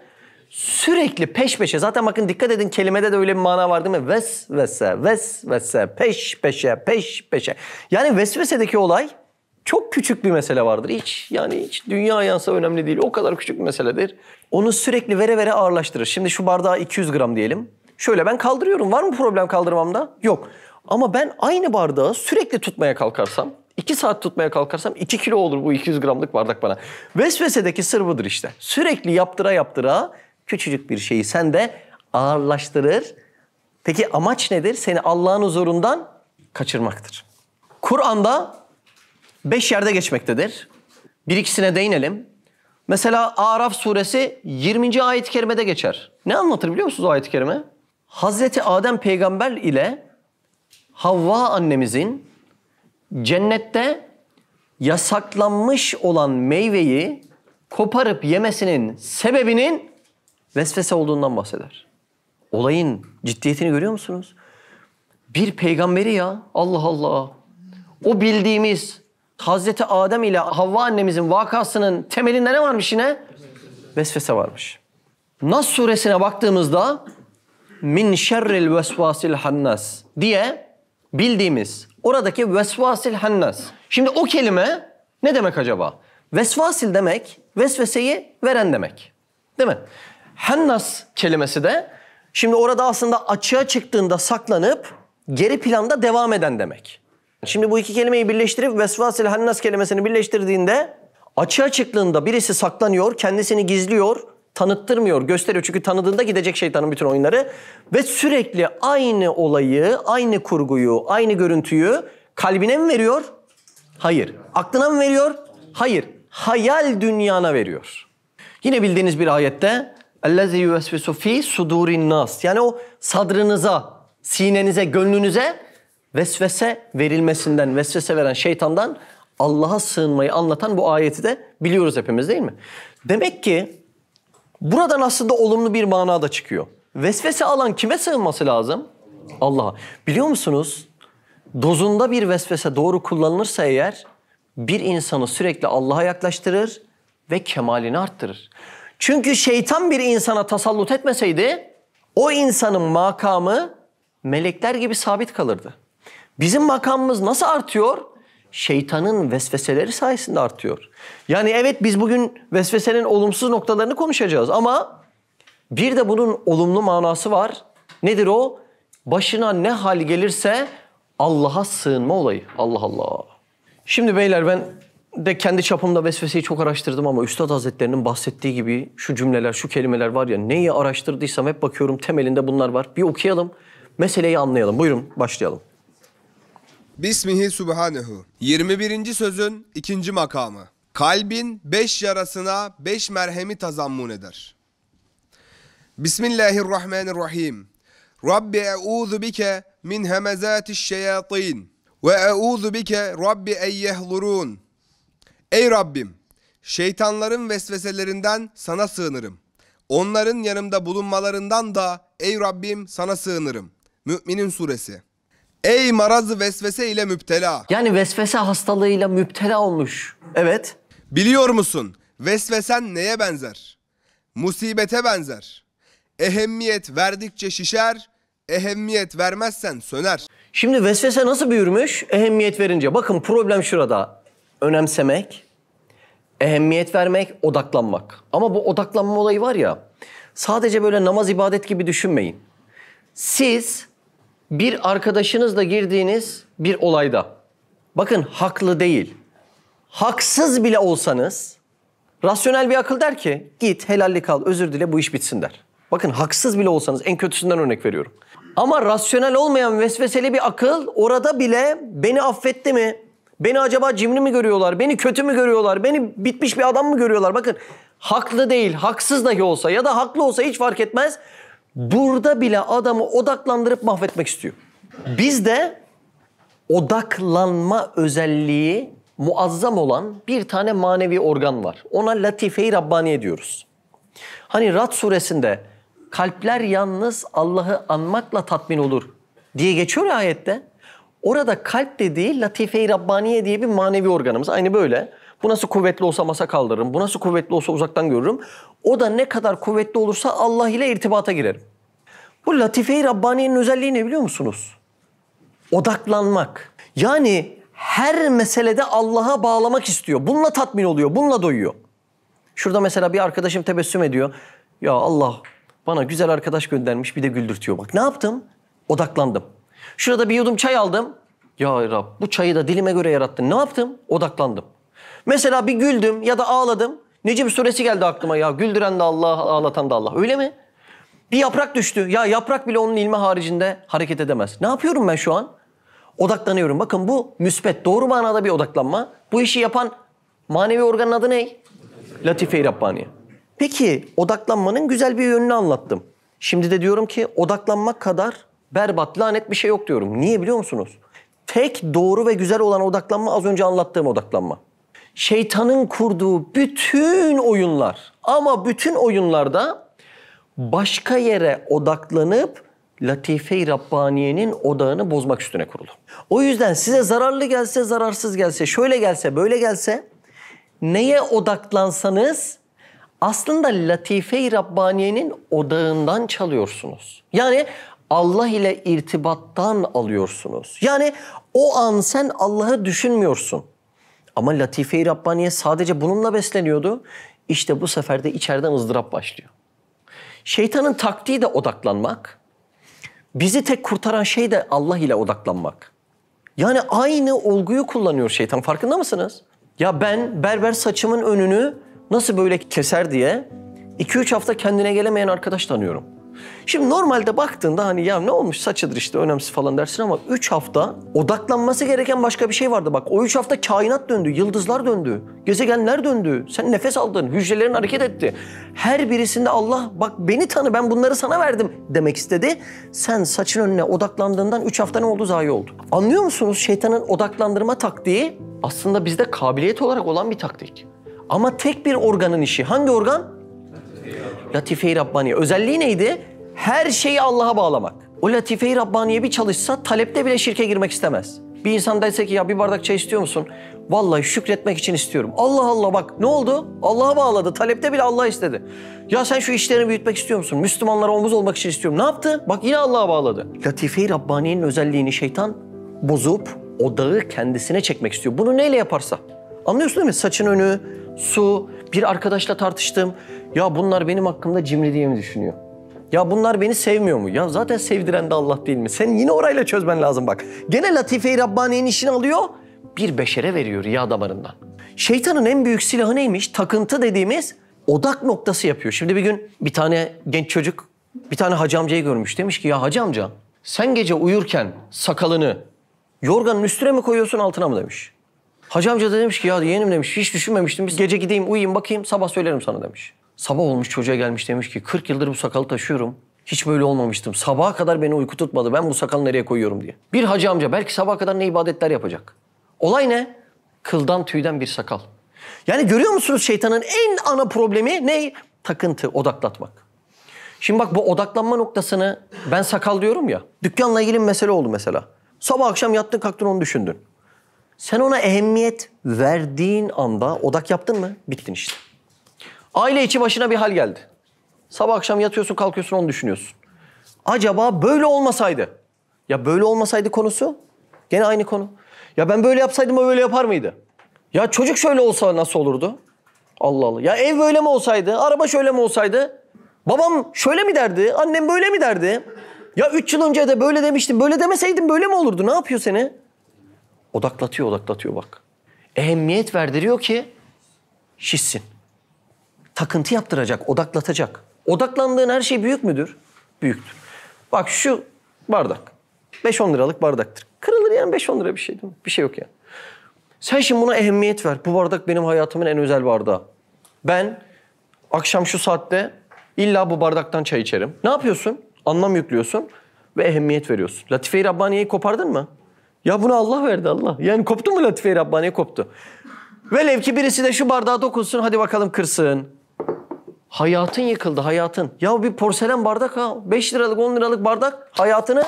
Sürekli peş peşe. Zaten bakın dikkat edin kelimede de öyle bir mana var değil mi? Vesvese, vesvese, peş peşe, peş peşe. Yani vesvesedeki olay çok küçük bir mesele vardır. Hiç yani hiç dünya yansa önemli değil. O kadar küçük bir meseledir. Onu sürekli vere vere ağırlaştırır. Şimdi şu bardağı 200 gram diyelim. Şöyle ben kaldırıyorum. Var mı problem kaldırmamda? Yok. Ama ben aynı bardağı sürekli tutmaya kalkarsam, 2 saat tutmaya kalkarsam 2 kilo olur bu 200 gramlık bardak bana. Vesvesedeki sır budur işte. Sürekli yaptıra yaptıra küçücük bir şeyi sen de ağırlaştırır. Peki amaç nedir? Seni Allah'ın huzurundan kaçırmaktır. Kur'an'da beş yerde geçmektedir. Bir ikisine değinelim. Mesela Araf suresi 20. ayet-i kerimede geçer. Ne anlatır biliyor musunuz ayet-i kerime? Hazreti Adem peygamber ile Havva annemizin cennette yasaklanmış olan meyveyi koparıp yemesinin sebebinin vesvese olduğundan bahseder. Olayın ciddiyetini görüyor musunuz? Bir peygamberi ya Allah Allah. O bildiğimiz Hazreti Adem ile Havva annemizin vakasının temelinde ne varmış yine? Vesvese varmış. Nas suresine baktığımızda min şerril vesvasil hannas diye bildiğimiz oradaki vesvasil hannas. Şimdi o kelime ne demek acaba? Vesvasil demek vesveseyi veren demek. Değil mi? Hannas kelimesi de şimdi orada aslında açığa çıktığında saklanıp geri planda devam eden demek. Şimdi bu iki kelimeyi birleştirip vesvasil hannas kelimesini birleştirdiğinde açığa çıktığında birisi saklanıyor, kendisini gizliyor, tanıttırmıyor, gösteriyor. Çünkü tanıdığında gidecek şeytanın bütün oyunları. Ve sürekli aynı olayı, aynı kurguyu, aynı görüntüyü kalbine mi veriyor? Hayır. Aklına mı veriyor? Hayır. Hayal dünyana veriyor. Yine bildiğiniz bir ayette اَلَّذِي يُوَسْفِسُ ف۪ي سُدُورِ النَّاسِ Yani o sadrınıza, sinenize, gönlünüze vesvese verilmesinden, vesvese veren şeytandan Allah'a sığınmayı anlatan bu ayeti de biliyoruz hepimiz değil mi? Demek ki buradan aslında olumlu bir mana da çıkıyor. Vesvese alan kime sığınması lazım? Allah'a. Biliyor musunuz? Dozunda bir vesvese doğru kullanılırsa eğer bir insanı sürekli Allah'a yaklaştırır ve kemalini arttırır. Çünkü şeytan bir insana tasallut etmeseydi o insanın makamı melekler gibi sabit kalırdı. Bizim makamımız nasıl artıyor? Şeytanın vesveseleri sayesinde artıyor. Yani evet biz bugün vesvesenin olumsuz noktalarını konuşacağız ama bir de bunun olumlu manası var. Nedir o? Başına ne hal gelirse Allah'a sığınma olayı. Allah Allah. Şimdi beyler ben de kendi çapımda vesveseyi çok araştırdım ama Üstad Hazretlerinin bahsettiği gibi şu cümleler, şu kelimeler var ya neyi araştırdıysam hep bakıyorum temelinde bunlar var. Bir okuyalım, meseleyi anlayalım. Buyurun başlayalım. Bismihi Subhanehu 21. sözün 2. makamı Kalbin 5 yarasına 5 merhemi tazammun eder. Bismillahirrahmanirrahim Rabbi e'udhu bike min hemezatiş şeyatin ve e'udhu bike Rabbi eyyehlurun Ey Rabbim! Şeytanların vesveselerinden sana sığınırım. Onların yanımda bulunmalarından da ey Rabbim sana sığınırım. Müminin suresi. Ey marazı vesvese ile müptela. Yani vesvese hastalığıyla müptela olmuş. Evet. Biliyor musun vesvesen neye benzer? Musibete benzer. Ehemmiyet verdikçe şişer, ehemmiyet vermezsen söner. Şimdi vesvese nasıl büyürmüş? Ehemmiyet verince. Bakın problem şurada. Önemsemek, ehemmiyet vermek, odaklanmak. Ama bu odaklanma olayı var ya, sadece böyle namaz ibadet gibi düşünmeyin. Siz bir arkadaşınızla girdiğiniz bir olayda bakın haklı değil. Haksız bile olsanız rasyonel bir akıl der ki git helallik al özür dile bu iş bitsin der. Bakın haksız bile olsanız en kötüsünden örnek veriyorum. Ama rasyonel olmayan vesveseli bir akıl orada bile beni affetti mi? Beni acaba cimri mi görüyorlar? Beni kötü mü görüyorlar? Beni bitmiş bir adam mı görüyorlar? Bakın haklı değil, haksız dahi olsa ya da haklı olsa hiç fark etmez. Burada bile adamı odaklandırıp mahvetmek istiyor. Bizde odaklanma özelliği muazzam olan bir tane manevi organ var. Ona Latife-i Rabbaniye diyoruz. Hani Rad suresinde kalpler yalnız Allah'ı anmakla tatmin olur diye geçiyor ya ayette. Orada kalp dediği Latife-i Rabbaniye diye bir manevi organımız. Aynı böyle. Bu nasıl kuvvetli olsa masa kaldırırım, bu nasıl kuvvetli olsa uzaktan görürüm. O da ne kadar kuvvetli olursa Allah ile irtibata girerim. Bu Latife-i Rabbaniye'nin özelliği ne biliyor musunuz? Odaklanmak. Yani her meselede Allah'a bağlamak istiyor. Bununla tatmin oluyor, bununla doyuyor. Şurada mesela bir arkadaşım tebessüm ediyor. Ya Allah bana güzel arkadaş göndermiş bir de güldürtüyor bak. Ne yaptım? Odaklandım. Şurada bir yudum çay aldım. Ya Rab bu çayı da dilime göre yarattın. Ne yaptım? Odaklandım. Mesela bir güldüm ya da ağladım. Necim suresi geldi aklıma ya. Güldüren de Allah, ağlatan da Allah. Öyle mi? Bir yaprak düştü. Ya yaprak bile onun ilmi haricinde hareket edemez. Ne yapıyorum ben şu an? Odaklanıyorum. Bakın bu müspet, doğru manada bir odaklanma. Bu işi yapan manevi organın adı ne? Latife-i Rabbaniye. Peki odaklanmanın güzel bir yönünü anlattım. Şimdi de diyorum ki odaklanmak kadar berbat, lanet bir şey yok diyorum. Niye biliyor musunuz? Tek doğru ve güzel olan odaklanma az önce anlattığım odaklanma şeytanın kurduğu bütün oyunlar ama bütün oyunlarda başka yere odaklanıp Latife-i Rabbaniye'nin odağını bozmak üstüne kurulu. O yüzden size zararlı gelse, zararsız gelse, şöyle gelse, böyle gelse neye odaklansanız aslında Latife-i Rabbaniye'nin odağından çalıyorsunuz. Yani Allah ile irtibattan alıyorsunuz. Yani o an sen Allah'ı düşünmüyorsun. Ama Latife-i Rabbaniye sadece bununla besleniyordu. İşte bu sefer de içeriden ızdırap başlıyor. Şeytanın taktiği de odaklanmak. Bizi tek kurtaran şey de Allah ile odaklanmak. Yani aynı olguyu kullanıyor şeytan. Farkında mısınız? Ya ben berber saçımın önünü nasıl böyle keser diye 2-3 hafta kendine gelemeyen arkadaş tanıyorum. Şimdi normalde baktığında hani ya ne olmuş saçıdır işte önemsiz falan dersin ama 3 hafta odaklanması gereken başka bir şey vardı bak. O 3 hafta kainat döndü, yıldızlar döndü, gezegenler döndü. Sen nefes aldın, hücrelerin hareket etti. Her birisinde Allah bak beni tanı ben bunları sana verdim demek istedi. Sen saçın önüne odaklandığından 3 hafta ne oldu zayi oldu. Anlıyor musunuz şeytanın odaklandırma taktiği aslında bizde kabiliyet olarak olan bir taktik. Ama tek bir organın işi. Hangi organ? Latife-i Rabbaniye. Özelliği neydi? Her şeyi Allah'a bağlamak. O Latife-i Rabbaniye bir çalışsa talepte bile şirke girmek istemez. Bir insan dese ki ya bir bardak çay istiyor musun? Vallahi şükretmek için istiyorum. Allah Allah bak ne oldu? Allah'a bağladı. Talepte bile Allah istedi. Ya sen şu işlerini büyütmek istiyor musun? Müslümanlara omuz olmak için istiyorum. Ne yaptı? Bak yine Allah'a bağladı. Latife-i Rabbaniye'nin özelliğini şeytan bozup odağı kendisine çekmek istiyor. Bunu neyle yaparsa. Anlıyorsun değil mi? Saçın önü, su, bir arkadaşla tartıştım. Ya bunlar benim hakkımda cimri diye mi düşünüyor? Ya bunlar beni sevmiyor mu? Ya zaten sevdiren de Allah değil mi? Sen yine orayla çözmen lazım bak. Gene Latife-i Rabbaniye'nin işini alıyor, bir beşere veriyor riya damarından. Şeytanın en büyük silahı neymiş? Takıntı dediğimiz odak noktası yapıyor. Şimdi bir gün bir tane genç çocuk bir tane hacı amcayı görmüş. Demiş ki ya hacı amca sen gece uyurken sakalını yorganın üstüne mi koyuyorsun altına mı demiş. Hacı amca da demiş ki ya yeğenim demiş hiç düşünmemiştim. Biz gece gideyim uyuyayım bakayım sabah söylerim sana demiş. Sabah olmuş çocuğa gelmiş demiş ki 40 yıldır bu sakalı taşıyorum. Hiç böyle olmamıştım. Sabaha kadar beni uyku tutmadı. Ben bu sakalı nereye koyuyorum diye. Bir hacı amca belki sabaha kadar ne ibadetler yapacak. Olay ne? Kıldan tüyden bir sakal. Yani görüyor musunuz şeytanın en ana problemi ne? Takıntı, odaklatmak. Şimdi bak bu odaklanma noktasını ben sakal diyorum ya. Dükkanla ilgili bir mesele oldu mesela. Sabah akşam yattın kalktın onu düşündün. Sen ona ehemmiyet verdiğin anda odak yaptın mı? Bittin işte. Aile içi başına bir hal geldi. Sabah akşam yatıyorsun kalkıyorsun onu düşünüyorsun. Acaba böyle olmasaydı? Ya böyle olmasaydı konusu gene aynı konu. Ya ben böyle yapsaydım o böyle yapar mıydı? Ya çocuk şöyle olsa nasıl olurdu? Allah Allah. Ya ev böyle mi olsaydı? Araba şöyle mi olsaydı? Babam şöyle mi derdi? Annem böyle mi derdi? Ya üç yıl önce de böyle demiştim. Böyle demeseydim böyle mi olurdu? Ne yapıyor seni? Odaklatıyor, odaklatıyor bak. Ehemmiyet verdiriyor ki şişsin takıntı yaptıracak, odaklatacak. Odaklandığın her şey büyük müdür? Büyüktür. Bak şu bardak. 5-10 liralık bardaktır. Kırılır yani 5-10 lira bir şey değil mi? Bir şey yok yani. Sen şimdi buna ehemmiyet ver. Bu bardak benim hayatımın en özel bardağı. Ben akşam şu saatte illa bu bardaktan çay içerim. Ne yapıyorsun? Anlam yüklüyorsun ve ehemmiyet veriyorsun. Latife-i Rabbaniye'yi kopardın mı? Ya bunu Allah verdi Allah. Yani koptu mu Latife-i Rabbaniye koptu. Velev ki birisi de şu bardağa dokunsun hadi bakalım kırsın. Hayatın yıkıldı, hayatın. Ya bir porselen bardak ha. 5 liralık, 10 liralık bardak hayatını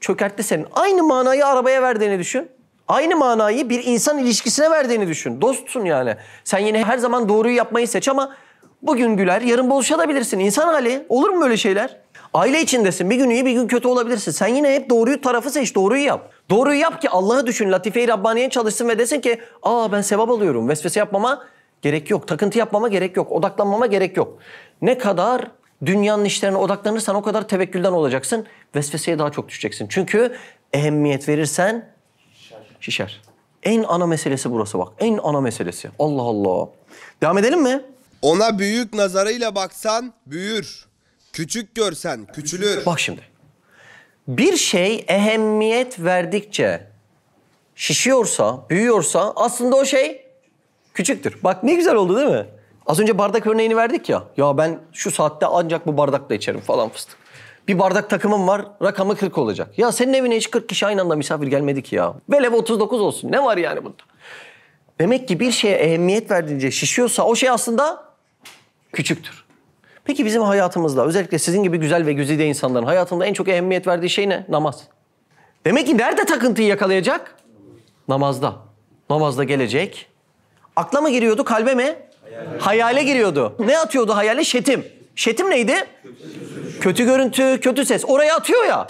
çökertti senin. Aynı manayı arabaya verdiğini düşün. Aynı manayı bir insan ilişkisine verdiğini düşün. Dostsun yani. Sen yine her zaman doğruyu yapmayı seç ama bugün güler, yarın buluşabilirsin. İnsan hali. Olur mu böyle şeyler? Aile içindesin. Bir gün iyi, bir gün kötü olabilirsin. Sen yine hep doğruyu tarafı seç, doğruyu yap. Doğruyu yap ki Allah'ı düşün, Latife-i Rabbaniye çalışsın ve desin ki ''Aa ben sevap alıyorum, vesvese yapmama Gerek yok. Takıntı yapmama gerek yok. Odaklanmama gerek yok. Ne kadar dünyanın işlerine odaklanırsan o kadar tevekkülden olacaksın. Vesveseye daha çok düşeceksin. Çünkü ehemmiyet verirsen şişer. şişer. En ana meselesi burası bak. En ana meselesi. Allah Allah. Devam edelim mi? Ona büyük nazarıyla baksan büyür. Küçük görsen küçülür. Bak şimdi. Bir şey ehemmiyet verdikçe şişiyorsa, büyüyorsa aslında o şey Küçüktür. Bak ne güzel oldu değil mi? Az önce bardak örneğini verdik ya. Ya ben şu saatte ancak bu bardakla içerim falan fıstık. Bir bardak takımım var, rakamı 40 olacak. Ya senin evine hiç 40 kişi aynı anda misafir gelmedi ki ya. Velev 39 olsun. Ne var yani bunda? Demek ki bir şeye ehemmiyet verdiğince şişiyorsa o şey aslında küçüktür. Peki bizim hayatımızda özellikle sizin gibi güzel ve güzide insanların hayatında en çok ehemmiyet verdiği şey ne? Namaz. Demek ki nerede takıntıyı yakalayacak? Namazda. Namazda gelecek, Akla mı giriyordu, kalbe mi? Hayale, hayale giriyordu. Ne atıyordu hayale? Şetim. Şetim neydi? Kötü, görüntü, kötü ses. Oraya atıyor ya.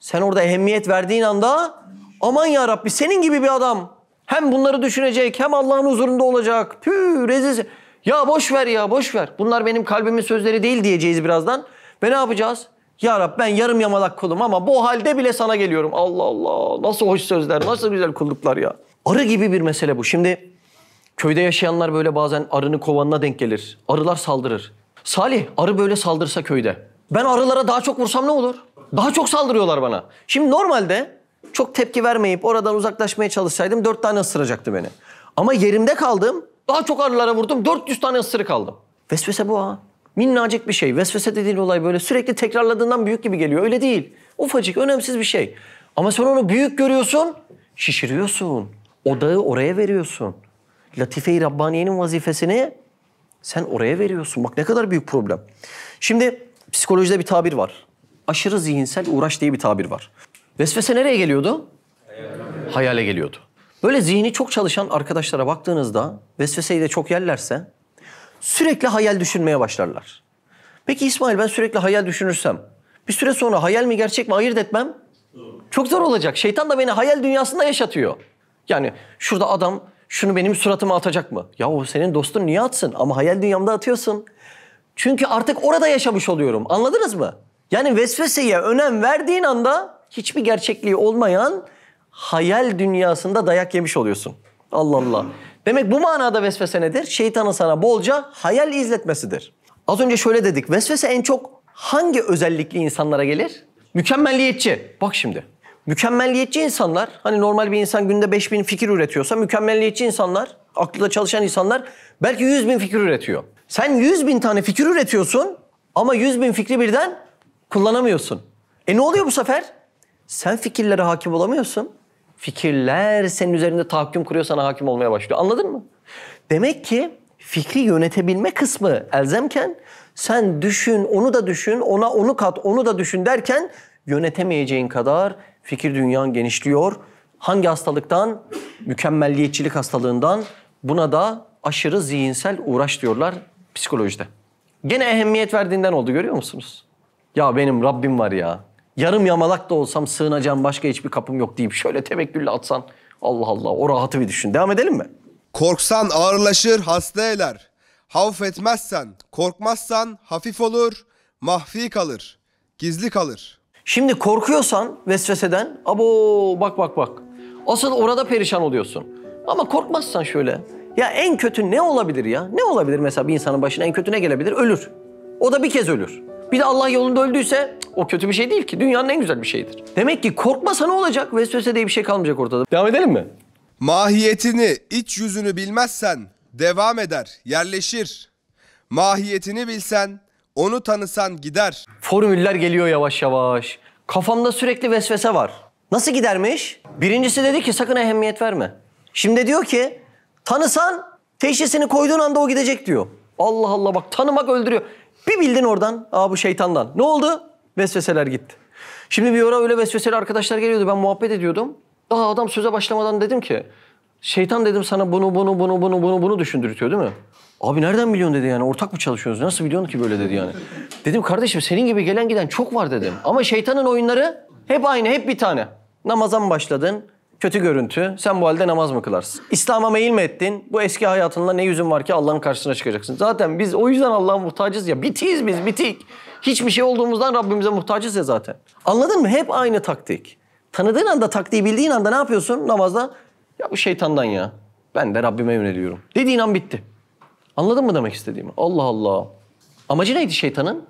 Sen orada ehemmiyet verdiğin anda aman ya Rabbi senin gibi bir adam hem bunları düşünecek hem Allah'ın huzurunda olacak. Püh rezil. Ya boş ver ya boş ver. Bunlar benim kalbimin sözleri değil diyeceğiz birazdan. Ve ne yapacağız? Ya Rab ben yarım yamalak kulum ama bu halde bile sana geliyorum. Allah Allah nasıl hoş sözler, nasıl güzel kulluklar ya. Arı gibi bir mesele bu. Şimdi Köyde yaşayanlar böyle bazen arını kovanına denk gelir. Arılar saldırır. Salih, arı böyle saldırsa köyde. Ben arılara daha çok vursam ne olur? Daha çok saldırıyorlar bana. Şimdi normalde çok tepki vermeyip oradan uzaklaşmaya çalışsaydım dört tane ısıracaktı beni. Ama yerimde kaldım, daha çok arılara vurdum, 400 tane ısırık aldım. Vesvese bu ha. Minnacık bir şey. Vesvese dediğin olay böyle sürekli tekrarladığından büyük gibi geliyor. Öyle değil. Ufacık, önemsiz bir şey. Ama sen onu büyük görüyorsun, şişiriyorsun. Odağı oraya veriyorsun. Latife-i Rabbaniye'nin vazifesini sen oraya veriyorsun. Bak ne kadar büyük problem. Şimdi psikolojide bir tabir var. Aşırı zihinsel uğraş diye bir tabir var. Vesvese nereye geliyordu? Hayale, Hayale geliyordu. Böyle zihni çok çalışan arkadaşlara baktığınızda vesveseyi de çok yerlerse sürekli hayal düşünmeye başlarlar. Peki İsmail ben sürekli hayal düşünürsem bir süre sonra hayal mi gerçek mi ayırt etmem çok zor olacak. Şeytan da beni hayal dünyasında yaşatıyor. Yani şurada adam şunu benim suratıma atacak mı? Ya o senin dostun niye atsın? Ama hayal dünyamda atıyorsun. Çünkü artık orada yaşamış oluyorum. Anladınız mı? Yani vesveseye önem verdiğin anda hiçbir gerçekliği olmayan hayal dünyasında dayak yemiş oluyorsun. Allah Allah. Demek bu manada vesvese nedir? Şeytanın sana bolca hayal izletmesidir. Az önce şöyle dedik. Vesvese en çok hangi özellikli insanlara gelir? Mükemmelliyetçi. Bak şimdi. Mükemmelliyetçi insanlar, hani normal bir insan günde 5000 fikir üretiyorsa mükemmelliyetçi insanlar, aklında çalışan insanlar belki 100 bin fikir üretiyor. Sen 100 bin tane fikir üretiyorsun ama 100 bin fikri birden kullanamıyorsun. E ne oluyor bu sefer? Sen fikirlere hakim olamıyorsun. Fikirler senin üzerinde tahakküm kuruyor sana hakim olmaya başlıyor. Anladın mı? Demek ki fikri yönetebilme kısmı elzemken sen düşün, onu da düşün, ona onu kat, onu da düşün derken yönetemeyeceğin kadar Fikir dünyan genişliyor. Hangi hastalıktan? Mükemmelliyetçilik hastalığından. Buna da aşırı zihinsel uğraş diyorlar psikolojide. Gene ehemmiyet verdiğinden oldu görüyor musunuz? Ya benim Rabbim var ya. Yarım yamalak da olsam sığınacağım başka hiçbir kapım yok deyip şöyle tevekkülle atsan. Allah Allah o rahatı bir düşün. Devam edelim mi? Korksan ağırlaşır hasta eder. Havf etmezsen, korkmazsan hafif olur, mahfi kalır, gizli kalır. Şimdi korkuyorsan vesveseden abo bak bak bak. Asıl orada perişan oluyorsun. Ama korkmazsan şöyle. Ya en kötü ne olabilir ya? Ne olabilir mesela bir insanın başına en kötü ne gelebilir? Ölür. O da bir kez ölür. Bir de Allah yolunda öldüyse o kötü bir şey değil ki. Dünyanın en güzel bir şeydir. Demek ki korkmasa ne olacak? Vesvese diye bir şey kalmayacak ortada. Devam edelim mi? Mahiyetini, iç yüzünü bilmezsen devam eder, yerleşir. Mahiyetini bilsen onu tanısan gider. Formüller geliyor yavaş yavaş. Kafamda sürekli vesvese var. Nasıl gidermiş? Birincisi dedi ki sakın ehemmiyet verme. Şimdi diyor ki tanısan teşhisini koyduğun anda o gidecek diyor. Allah Allah bak tanımak öldürüyor. Bir bildin oradan. Aa bu şeytandan. Ne oldu? Vesveseler gitti. Şimdi bir ara öyle vesveseli arkadaşlar geliyordu. Ben muhabbet ediyordum. Daha adam söze başlamadan dedim ki şeytan dedim sana bunu bunu bunu bunu bunu bunu düşündürtüyor değil mi? Abi nereden biliyorsun dedi yani ortak mı çalışıyorsunuz nasıl biliyorsun ki böyle dedi yani. Dedim kardeşim senin gibi gelen giden çok var dedim. Ama şeytanın oyunları hep aynı hep bir tane. Namaza mı başladın? Kötü görüntü. Sen bu halde namaz mı kılarsın? İslam'a meyil mi ettin? Bu eski hayatında ne yüzün var ki Allah'ın karşısına çıkacaksın? Zaten biz o yüzden Allah'a muhtacız ya. Bitiyiz biz, bitik. Hiçbir şey olduğumuzdan Rabbimize muhtacız ya zaten. Anladın mı? Hep aynı taktik. Tanıdığın anda, taktiği bildiğin anda ne yapıyorsun namazda? Ya bu şeytandan ya. Ben de Rabbime yöneliyorum. Dediğin an bitti. Anladın mı demek istediğimi? Allah Allah. Amacı neydi şeytanın?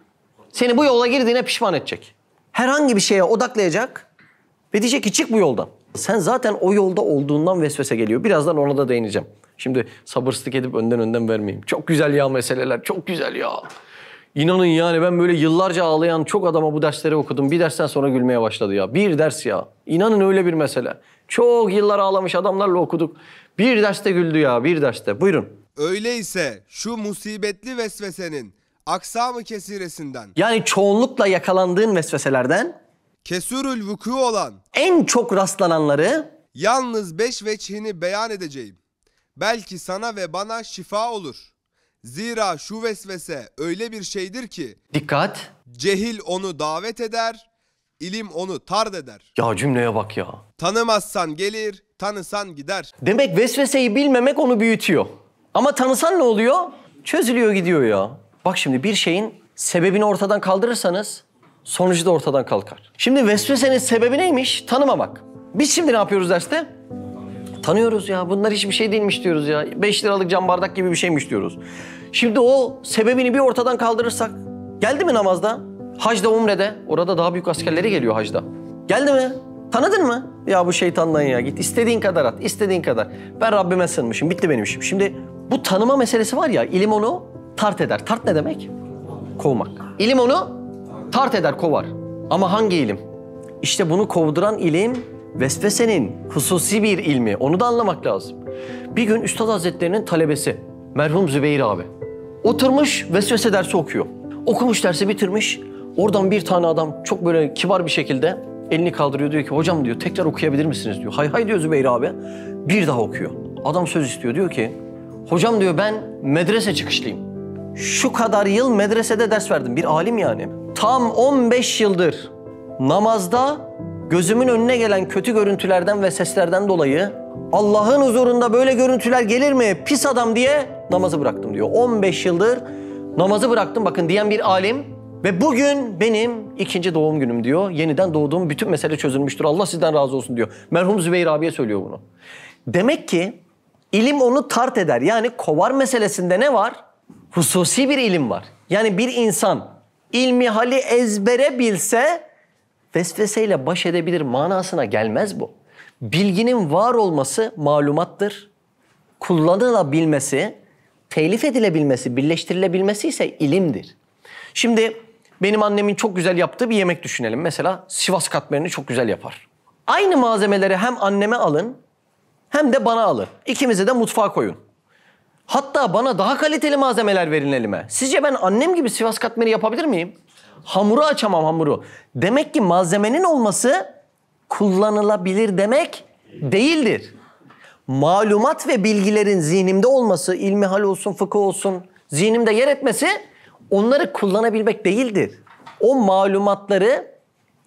Seni bu yola girdiğine pişman edecek. Herhangi bir şeye odaklayacak ve diyecek ki çık bu yoldan. Sen zaten o yolda olduğundan vesvese geliyor. Birazdan ona da değineceğim. Şimdi sabırsızlık edip önden önden vermeyeyim. Çok güzel ya meseleler, çok güzel ya. İnanın yani ben böyle yıllarca ağlayan çok adama bu dersleri okudum. Bir dersten sonra gülmeye başladı ya. Bir ders ya. İnanın öyle bir mesele. Çok yıllar ağlamış adamlarla okuduk. Bir derste güldü ya, bir derste. Buyurun. Öyleyse şu musibetli vesvesenin aksamı kesiresinden yani çoğunlukla yakalandığın vesveselerden kesürül vuku olan en çok rastlananları yalnız beş veçhini beyan edeceğim. Belki sana ve bana şifa olur. Zira şu vesvese öyle bir şeydir ki dikkat cehil onu davet eder, ilim onu tard eder. Ya cümleye bak ya. Tanımazsan gelir, tanısan gider. Demek vesveseyi bilmemek onu büyütüyor. Ama tanısan ne oluyor? Çözülüyor gidiyor ya. Bak şimdi bir şeyin sebebini ortadan kaldırırsanız sonucu da ortadan kalkar. Şimdi vesvesenin sebebi neymiş? Tanımamak. Biz şimdi ne yapıyoruz derste? Tanıyoruz ya bunlar hiçbir şey değilmiş diyoruz ya. Beş liralık cam bardak gibi bir şeymiş diyoruz. Şimdi o sebebini bir ortadan kaldırırsak geldi mi namazda? Hacda, umrede. Orada daha büyük askerleri geliyor hacda. Geldi mi? Tanıdın mı? Ya bu şeytandan ya git. istediğin kadar at, istediğin kadar. Ben Rabbime sığınmışım, bitti benim işim. Şimdi bu tanıma meselesi var ya, ilim onu tart eder. Tart ne demek? Kovmak. İlim onu tart eder, kovar. Ama hangi ilim? İşte bunu kovduran ilim vesvesenin hususi bir ilmi. Onu da anlamak lazım. Bir gün Üstad Hazretleri'nin talebesi, merhum Zübeyir abi. Oturmuş vesvese dersi okuyor. Okumuş dersi bitirmiş. Oradan bir tane adam çok böyle kibar bir şekilde elini kaldırıyor diyor ki hocam diyor tekrar okuyabilir misiniz diyor. Hay hay diyor Zübeyir abi. Bir daha okuyor. Adam söz istiyor diyor ki Hocam diyor ben medrese çıkışlıyım. Şu kadar yıl medresede ders verdim. Bir alim yani. Tam 15 yıldır namazda gözümün önüne gelen kötü görüntülerden ve seslerden dolayı Allah'ın huzurunda böyle görüntüler gelir mi pis adam diye namazı bıraktım diyor. 15 yıldır namazı bıraktım bakın diyen bir alim ve bugün benim ikinci doğum günüm diyor. Yeniden doğduğum bütün mesele çözülmüştür. Allah sizden razı olsun diyor. Merhum Zübeyir abiye söylüyor bunu. Demek ki İlim onu tart eder. Yani kovar meselesinde ne var? Hususi bir ilim var. Yani bir insan ilmi hali ezbere bilse vesveseyle baş edebilir manasına gelmez bu. Bilginin var olması malumattır. Kullanılabilmesi, telif edilebilmesi, birleştirilebilmesi ise ilimdir. Şimdi benim annemin çok güzel yaptığı bir yemek düşünelim. Mesela Sivas katmerini çok güzel yapar. Aynı malzemeleri hem anneme alın hem de bana alın. İkimizi de mutfağa koyun. Hatta bana daha kaliteli malzemeler verin elime. Sizce ben annem gibi Sivas katmeri yapabilir miyim? Hamuru açamam hamuru. Demek ki malzemenin olması kullanılabilir demek değildir. Malumat ve bilgilerin zihnimde olması, ilmihal olsun, fıkıh olsun, zihnimde yer etmesi onları kullanabilmek değildir. O malumatları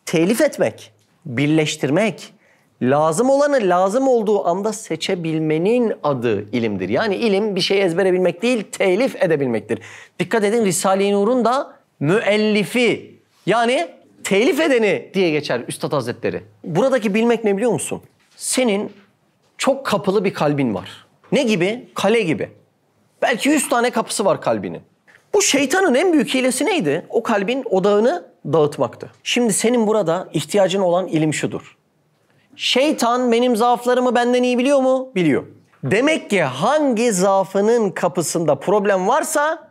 telif etmek, birleştirmek, lazım olanı lazım olduğu anda seçebilmenin adı ilimdir. Yani ilim bir şeyi ezberebilmek değil, telif edebilmektir. Dikkat edin Risale-i Nur'un da müellifi yani telif edeni diye geçer Üstad Hazretleri. Buradaki bilmek ne biliyor musun? Senin çok kapılı bir kalbin var. Ne gibi? Kale gibi. Belki yüz tane kapısı var kalbinin. Bu şeytanın en büyük hilesi neydi? O kalbin odağını dağıtmaktı. Şimdi senin burada ihtiyacın olan ilim şudur. Şeytan benim zaaflarımı benden iyi biliyor mu? Biliyor. Demek ki hangi zaafının kapısında problem varsa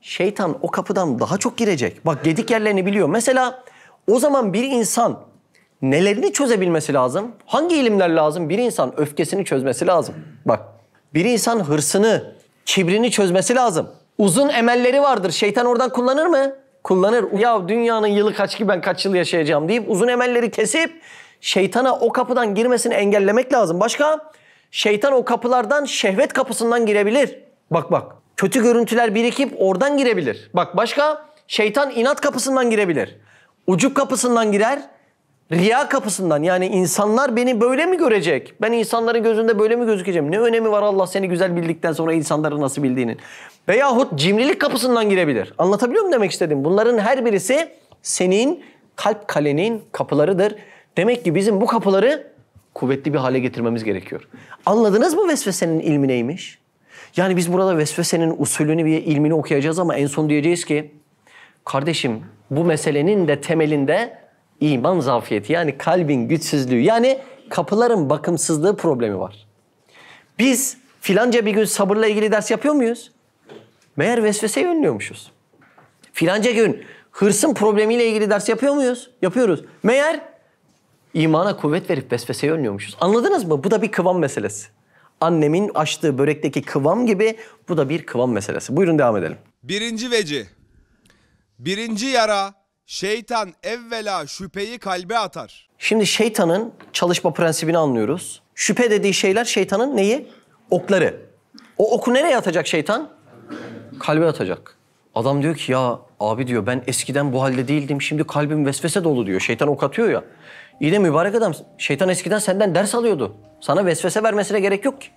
şeytan o kapıdan daha çok girecek. Bak gedik yerlerini biliyor. Mesela o zaman bir insan nelerini çözebilmesi lazım? Hangi ilimler lazım? Bir insan öfkesini çözmesi lazım. Bak bir insan hırsını, kibrini çözmesi lazım. Uzun emelleri vardır. Şeytan oradan kullanır mı? Kullanır. Ya dünyanın yılı kaç ki ben kaç yıl yaşayacağım deyip uzun emelleri kesip şeytana o kapıdan girmesini engellemek lazım. Başka? Şeytan o kapılardan şehvet kapısından girebilir. Bak bak. Kötü görüntüler birikip oradan girebilir. Bak başka? Şeytan inat kapısından girebilir. Ucup kapısından girer. Riya kapısından yani insanlar beni böyle mi görecek? Ben insanların gözünde böyle mi gözükeceğim? Ne önemi var Allah seni güzel bildikten sonra insanları nasıl bildiğinin? Veyahut cimrilik kapısından girebilir. Anlatabiliyor muyum demek istedim? Bunların her birisi senin kalp kalenin kapılarıdır. Demek ki bizim bu kapıları kuvvetli bir hale getirmemiz gerekiyor. Anladınız mı vesvesenin ilmi neymiş? Yani biz burada vesvesenin usulünü bir ilmini okuyacağız ama en son diyeceğiz ki kardeşim bu meselenin de temelinde iman zafiyeti yani kalbin güçsüzlüğü yani kapıların bakımsızlığı problemi var. Biz filanca bir gün sabırla ilgili ders yapıyor muyuz? Meğer vesveseyi önlüyormuşuz. Filanca gün hırsın problemiyle ilgili ders yapıyor muyuz? Yapıyoruz. Meğer imana kuvvet verip vesveseye önlüyormuşuz. Anladınız mı? Bu da bir kıvam meselesi. Annemin açtığı börekteki kıvam gibi bu da bir kıvam meselesi. Buyurun devam edelim. Birinci veci. Birinci yara şeytan evvela şüpheyi kalbe atar. Şimdi şeytanın çalışma prensibini anlıyoruz. Şüphe dediği şeyler şeytanın neyi? Okları. O oku nereye atacak şeytan? Kalbe atacak. Adam diyor ki ya abi diyor ben eskiden bu halde değildim şimdi kalbim vesvese dolu diyor. Şeytan ok atıyor ya. İyi de mübarek adam şeytan eskiden senden ders alıyordu. Sana vesvese vermesine gerek yok ki.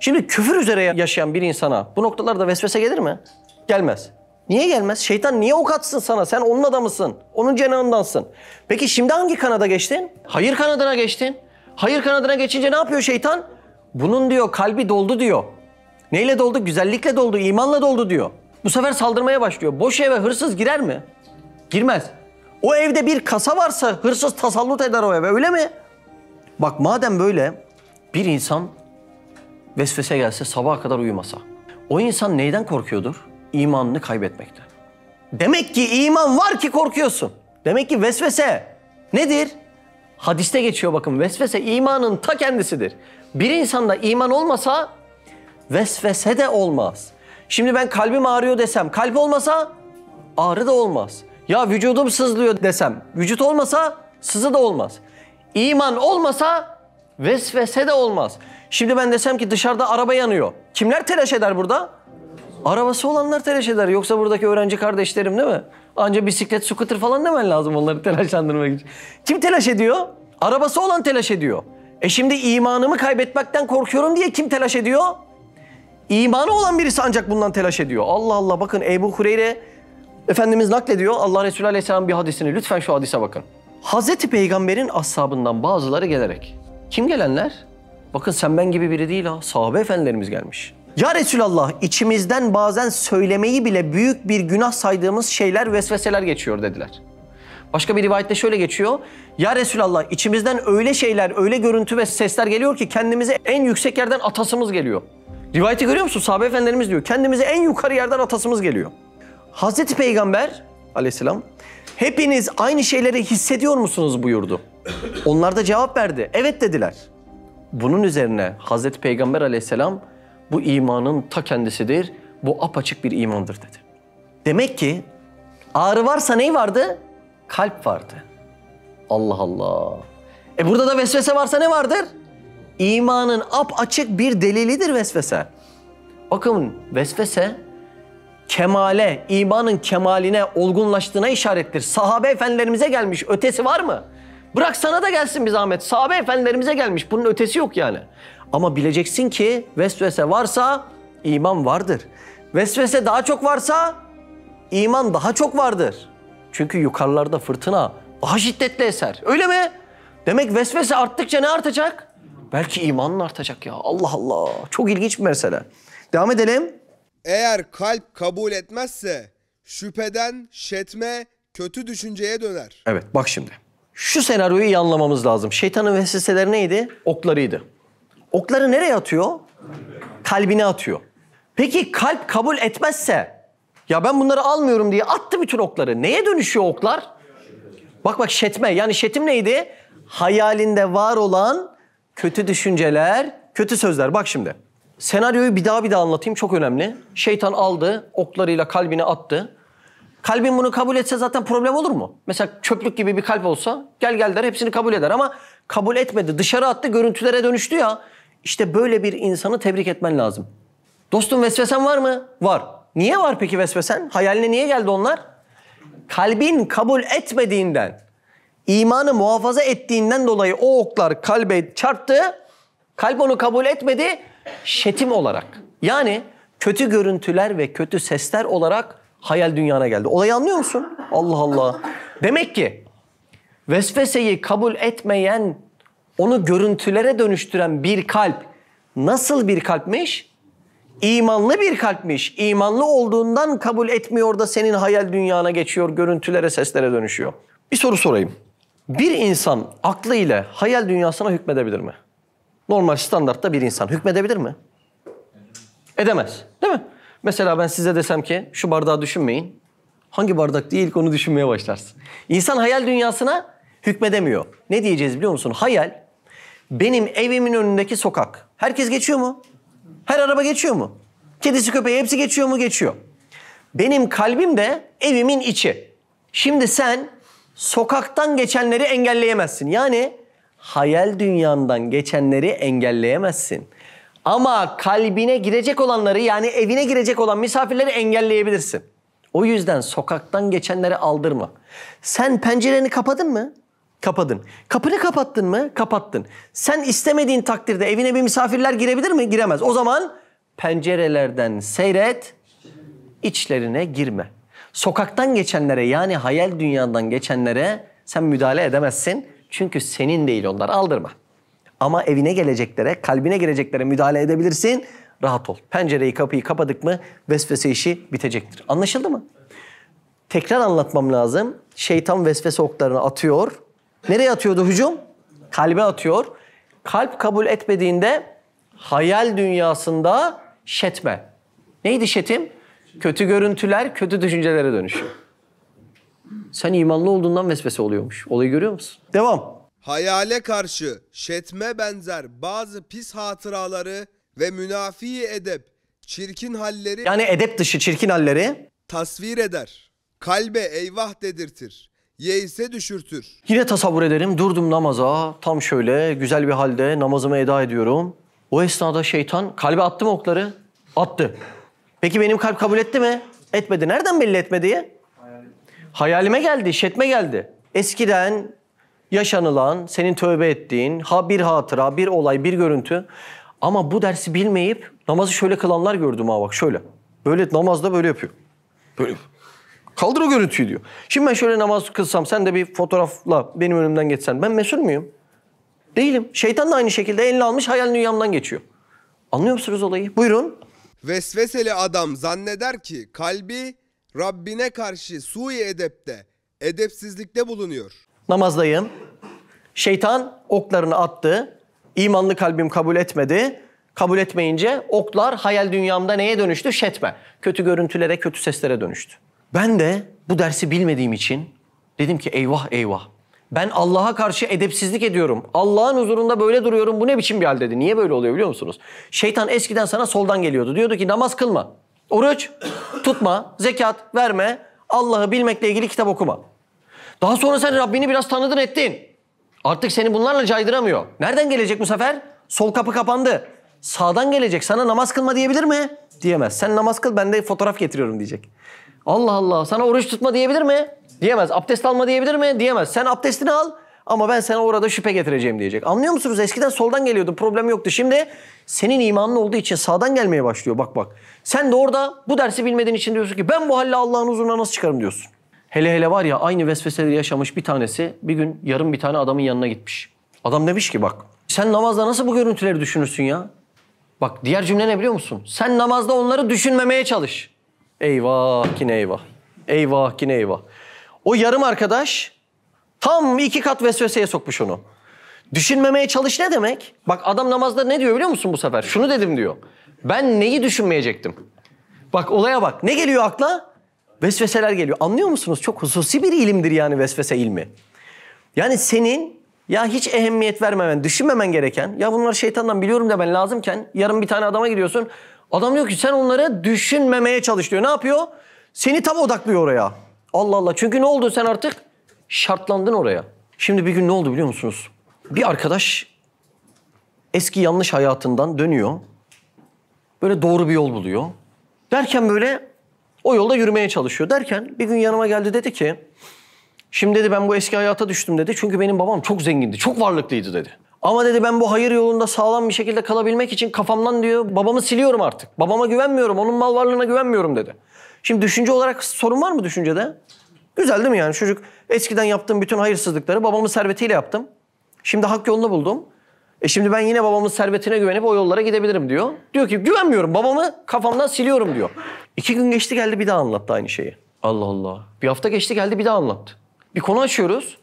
Şimdi küfür üzere yaşayan bir insana bu noktalarda vesvese gelir mi? Gelmez. Niye gelmez? Şeytan niye ok atsın sana? Sen onun adamısın. Onun cenahındansın. Peki şimdi hangi kanada geçtin? Hayır kanadına geçtin. Hayır kanadına geçince ne yapıyor şeytan? Bunun diyor kalbi doldu diyor. Neyle doldu? Güzellikle doldu, imanla doldu diyor. Bu sefer saldırmaya başlıyor. Boş eve hırsız girer mi? Girmez. O evde bir kasa varsa hırsız tasallut eder o eve öyle mi? Bak madem böyle bir insan vesvese gelse sabaha kadar uyumasa. O insan neyden korkuyordur? İmanını kaybetmekte. Demek ki iman var ki korkuyorsun. Demek ki vesvese nedir? Hadiste geçiyor bakın vesvese imanın ta kendisidir. Bir insanda iman olmasa vesvese de olmaz. Şimdi ben kalbim ağrıyor desem kalp olmasa ağrı da olmaz. Ya vücudum sızlıyor desem, vücut olmasa sızı da olmaz. İman olmasa vesvese de olmaz. Şimdi ben desem ki dışarıda araba yanıyor. Kimler telaş eder burada? Arabası olanlar telaş eder. Yoksa buradaki öğrenci kardeşlerim değil mi? Anca bisiklet, scooter falan demen lazım onları telaşlandırmak için. Kim telaş ediyor? Arabası olan telaş ediyor. E şimdi imanımı kaybetmekten korkuyorum diye kim telaş ediyor? İmanı olan birisi ancak bundan telaş ediyor. Allah Allah bakın Ebu Hureyre Efendimiz naklediyor Allah Resulü Aleyhisselam bir hadisini. Lütfen şu hadise bakın. Hazreti Peygamber'in ashabından bazıları gelerek. Kim gelenler? Bakın sen ben gibi biri değil ha. Sahabe efendilerimiz gelmiş. Ya Resulallah içimizden bazen söylemeyi bile büyük bir günah saydığımız şeyler vesveseler geçiyor dediler. Başka bir rivayette şöyle geçiyor. Ya Resulallah içimizden öyle şeyler, öyle görüntü ve sesler geliyor ki kendimize en yüksek yerden atasımız geliyor. Rivayeti görüyor musun? Sahabe efendilerimiz diyor. Kendimize en yukarı yerden atasımız geliyor. Hazreti Peygamber aleyhisselam hepiniz aynı şeyleri hissediyor musunuz buyurdu. Onlar da cevap verdi. Evet dediler. Bunun üzerine Hazreti Peygamber aleyhisselam bu imanın ta kendisidir. Bu apaçık bir imandır dedi. Demek ki ağrı varsa ney vardı? Kalp vardı. Allah Allah. E burada da vesvese varsa ne vardır? İmanın apaçık bir delilidir vesvese. Bakın vesvese kemale, imanın kemaline, olgunlaştığına işarettir. Sahabe efendilerimize gelmiş, ötesi var mı? Bırak sana da gelsin bir zahmet. Sahabe efendilerimize gelmiş, bunun ötesi yok yani. Ama bileceksin ki vesvese varsa iman vardır. Vesvese daha çok varsa iman daha çok vardır. Çünkü yukarılarda fırtına daha şiddetli eser. Öyle mi? Demek vesvese arttıkça ne artacak? Belki imanın artacak ya. Allah Allah. Çok ilginç bir mesele. Devam edelim. Eğer kalp kabul etmezse şüpheden şetme kötü düşünceye döner. Evet bak şimdi. Şu senaryoyu iyi anlamamız lazım. Şeytanın vesveseleri neydi? Oklarıydı. Okları nereye atıyor? Kalbine atıyor. Peki kalp kabul etmezse ya ben bunları almıyorum diye attı bütün okları. Neye dönüşüyor oklar? Bak bak şetme. Yani şetim neydi? Hayalinde var olan kötü düşünceler, kötü sözler. Bak şimdi. Senaryoyu bir daha bir daha anlatayım çok önemli. Şeytan aldı, oklarıyla kalbini attı. Kalbin bunu kabul etse zaten problem olur mu? Mesela çöplük gibi bir kalp olsa gel gel der hepsini kabul eder ama kabul etmedi. Dışarı attı görüntülere dönüştü ya. İşte böyle bir insanı tebrik etmen lazım. Dostum vesvesen var mı? Var. Niye var peki vesvesen? Hayaline niye geldi onlar? Kalbin kabul etmediğinden, imanı muhafaza ettiğinden dolayı o oklar kalbe çarptı. Kalp onu kabul etmedi şetim olarak yani kötü görüntüler ve kötü sesler olarak hayal dünyana geldi. Olayı anlıyor musun? Allah Allah. Demek ki vesveseyi kabul etmeyen, onu görüntülere dönüştüren bir kalp nasıl bir kalpmiş? İmanlı bir kalpmiş. İmanlı olduğundan kabul etmiyor da senin hayal dünyana geçiyor, görüntülere, seslere dönüşüyor. Bir soru sorayım. Bir insan aklıyla hayal dünyasına hükmedebilir mi? normal standartta bir insan hükmedebilir mi? Edemez. Değil mi? Mesela ben size desem ki şu bardağı düşünmeyin. Hangi bardak diye ilk onu düşünmeye başlarsın. İnsan hayal dünyasına hükmedemiyor. Ne diyeceğiz biliyor musun? Hayal benim evimin önündeki sokak. Herkes geçiyor mu? Her araba geçiyor mu? Kedisi köpeği hepsi geçiyor mu? Geçiyor. Benim kalbim de evimin içi. Şimdi sen sokaktan geçenleri engelleyemezsin. Yani hayal dünyandan geçenleri engelleyemezsin. Ama kalbine girecek olanları yani evine girecek olan misafirleri engelleyebilirsin. O yüzden sokaktan geçenleri aldırma. Sen pencereni kapadın mı? Kapadın. Kapını kapattın mı? Kapattın. Sen istemediğin takdirde evine bir misafirler girebilir mi? Giremez. O zaman pencerelerden seyret, içlerine girme. Sokaktan geçenlere yani hayal dünyadan geçenlere sen müdahale edemezsin. Çünkü senin değil onlar aldırma. Ama evine geleceklere, kalbine geleceklere müdahale edebilirsin. Rahat ol. Pencereyi, kapıyı kapadık mı vesvese işi bitecektir. Anlaşıldı mı? Tekrar anlatmam lazım. Şeytan vesvese oklarını atıyor. Nereye atıyordu hücum? Kalbe atıyor. Kalp kabul etmediğinde hayal dünyasında şetme. Neydi şetim? Kötü görüntüler, kötü düşüncelere dönüşüyor. Sen imanlı olduğundan vesvese oluyormuş. Olayı görüyor musun? Devam. Hayale karşı şetme benzer bazı pis hatıraları ve münafi edep, çirkin halleri Yani edep dışı çirkin halleri tasvir eder. Kalbe eyvah dedirtir. Yeise düşürtür. Yine tasavvur ederim. Durdum namaza. Tam şöyle güzel bir halde namazımı eda ediyorum. O esnada şeytan kalbe attı mı okları? Attı. Peki benim kalp kabul etti mi? Etmedi. Nereden belli etmediği? Hayalime geldi, işletme geldi. Eskiden yaşanılan, senin tövbe ettiğin ha bir hatıra, bir olay, bir görüntü. Ama bu dersi bilmeyip namazı şöyle kılanlar gördüm ha bak şöyle. Böyle namazda böyle yapıyor. Böyle Kaldır o görüntüyü diyor. Şimdi ben şöyle namaz kılsam, sen de bir fotoğrafla benim önümden geçsen. Ben mesul müyüm? Değilim. Şeytan da aynı şekilde elini almış hayal dünyamdan geçiyor. Anlıyor musunuz olayı? Buyurun. Vesveseli adam zanneder ki kalbi Rabbine karşı sui edepte, edepsizlikte bulunuyor. Namazdayım. Şeytan oklarını attı. İmanlı kalbim kabul etmedi. Kabul etmeyince oklar hayal dünyamda neye dönüştü? Şetme. Kötü görüntülere, kötü seslere dönüştü. Ben de bu dersi bilmediğim için dedim ki eyvah eyvah. Ben Allah'a karşı edepsizlik ediyorum. Allah'ın huzurunda böyle duruyorum. Bu ne biçim bir hal dedi. Niye böyle oluyor biliyor musunuz? Şeytan eskiden sana soldan geliyordu. Diyordu ki namaz kılma. Oruç tutma, zekat verme, Allah'ı bilmekle ilgili kitap okuma. Daha sonra sen Rabbini biraz tanıdın ettin. Artık seni bunlarla caydıramıyor. Nereden gelecek bu sefer? Sol kapı kapandı. Sağdan gelecek. Sana namaz kılma diyebilir mi? Diyemez. Sen namaz kıl ben de fotoğraf getiriyorum diyecek. Allah Allah sana oruç tutma diyebilir mi? Diyemez. Abdest alma diyebilir mi? Diyemez. Sen abdestini al ama ben sana orada şüphe getireceğim diyecek. Anlıyor musunuz? Eskiden soldan geliyordu problem yoktu. Şimdi senin imanın olduğu için sağdan gelmeye başlıyor bak bak. Sen de orada bu dersi bilmediğin için diyorsun ki ben bu halle Allah'ın huzuruna nasıl çıkarım diyorsun. Hele hele var ya aynı vesveseleri yaşamış bir tanesi bir gün yarım bir tane adamın yanına gitmiş. Adam demiş ki bak sen namazda nasıl bu görüntüleri düşünürsün ya? Bak diğer cümle ne biliyor musun? Sen namazda onları düşünmemeye çalış. Eyvah ki ne eyvah. Eyvah ki ne eyvah. O yarım arkadaş Tam iki kat vesveseye sokmuş onu. Düşünmemeye çalış ne demek? Bak adam namazda ne diyor biliyor musun bu sefer? Şunu dedim diyor. Ben neyi düşünmeyecektim? Bak olaya bak. Ne geliyor akla? Vesveseler geliyor. Anlıyor musunuz? Çok hususi bir ilimdir yani vesvese ilmi. Yani senin ya hiç ehemmiyet vermemen, düşünmemen gereken, ya bunlar şeytandan biliyorum da ben lazımken yarın bir tane adama gidiyorsun. Adam diyor ki sen onları düşünmemeye çalış diyor. Ne yapıyor? Seni tam odaklıyor oraya. Allah Allah. Çünkü ne oldu sen artık? Şartlandın oraya. Şimdi bir gün ne oldu biliyor musunuz? Bir arkadaş eski yanlış hayatından dönüyor. Böyle doğru bir yol buluyor. Derken böyle o yolda yürümeye çalışıyor. Derken bir gün yanıma geldi dedi ki... Şimdi dedi ben bu eski hayata düştüm dedi. Çünkü benim babam çok zengindi, çok varlıklıydı dedi. Ama dedi ben bu hayır yolunda sağlam bir şekilde kalabilmek için kafamdan diyor babamı siliyorum artık. Babama güvenmiyorum, onun mal varlığına güvenmiyorum dedi. Şimdi düşünce olarak sorun var mı düşüncede? Güzel değil mi yani çocuk? Eskiden yaptığım bütün hayırsızlıkları babamın servetiyle yaptım. Şimdi hak yolunu buldum. E şimdi ben yine babamın servetine güvenip o yollara gidebilirim diyor. Diyor ki güvenmiyorum babamı kafamdan siliyorum diyor. İki gün geçti geldi bir daha anlattı aynı şeyi. Allah Allah. Bir hafta geçti geldi bir daha anlattı. Bir konu açıyoruz.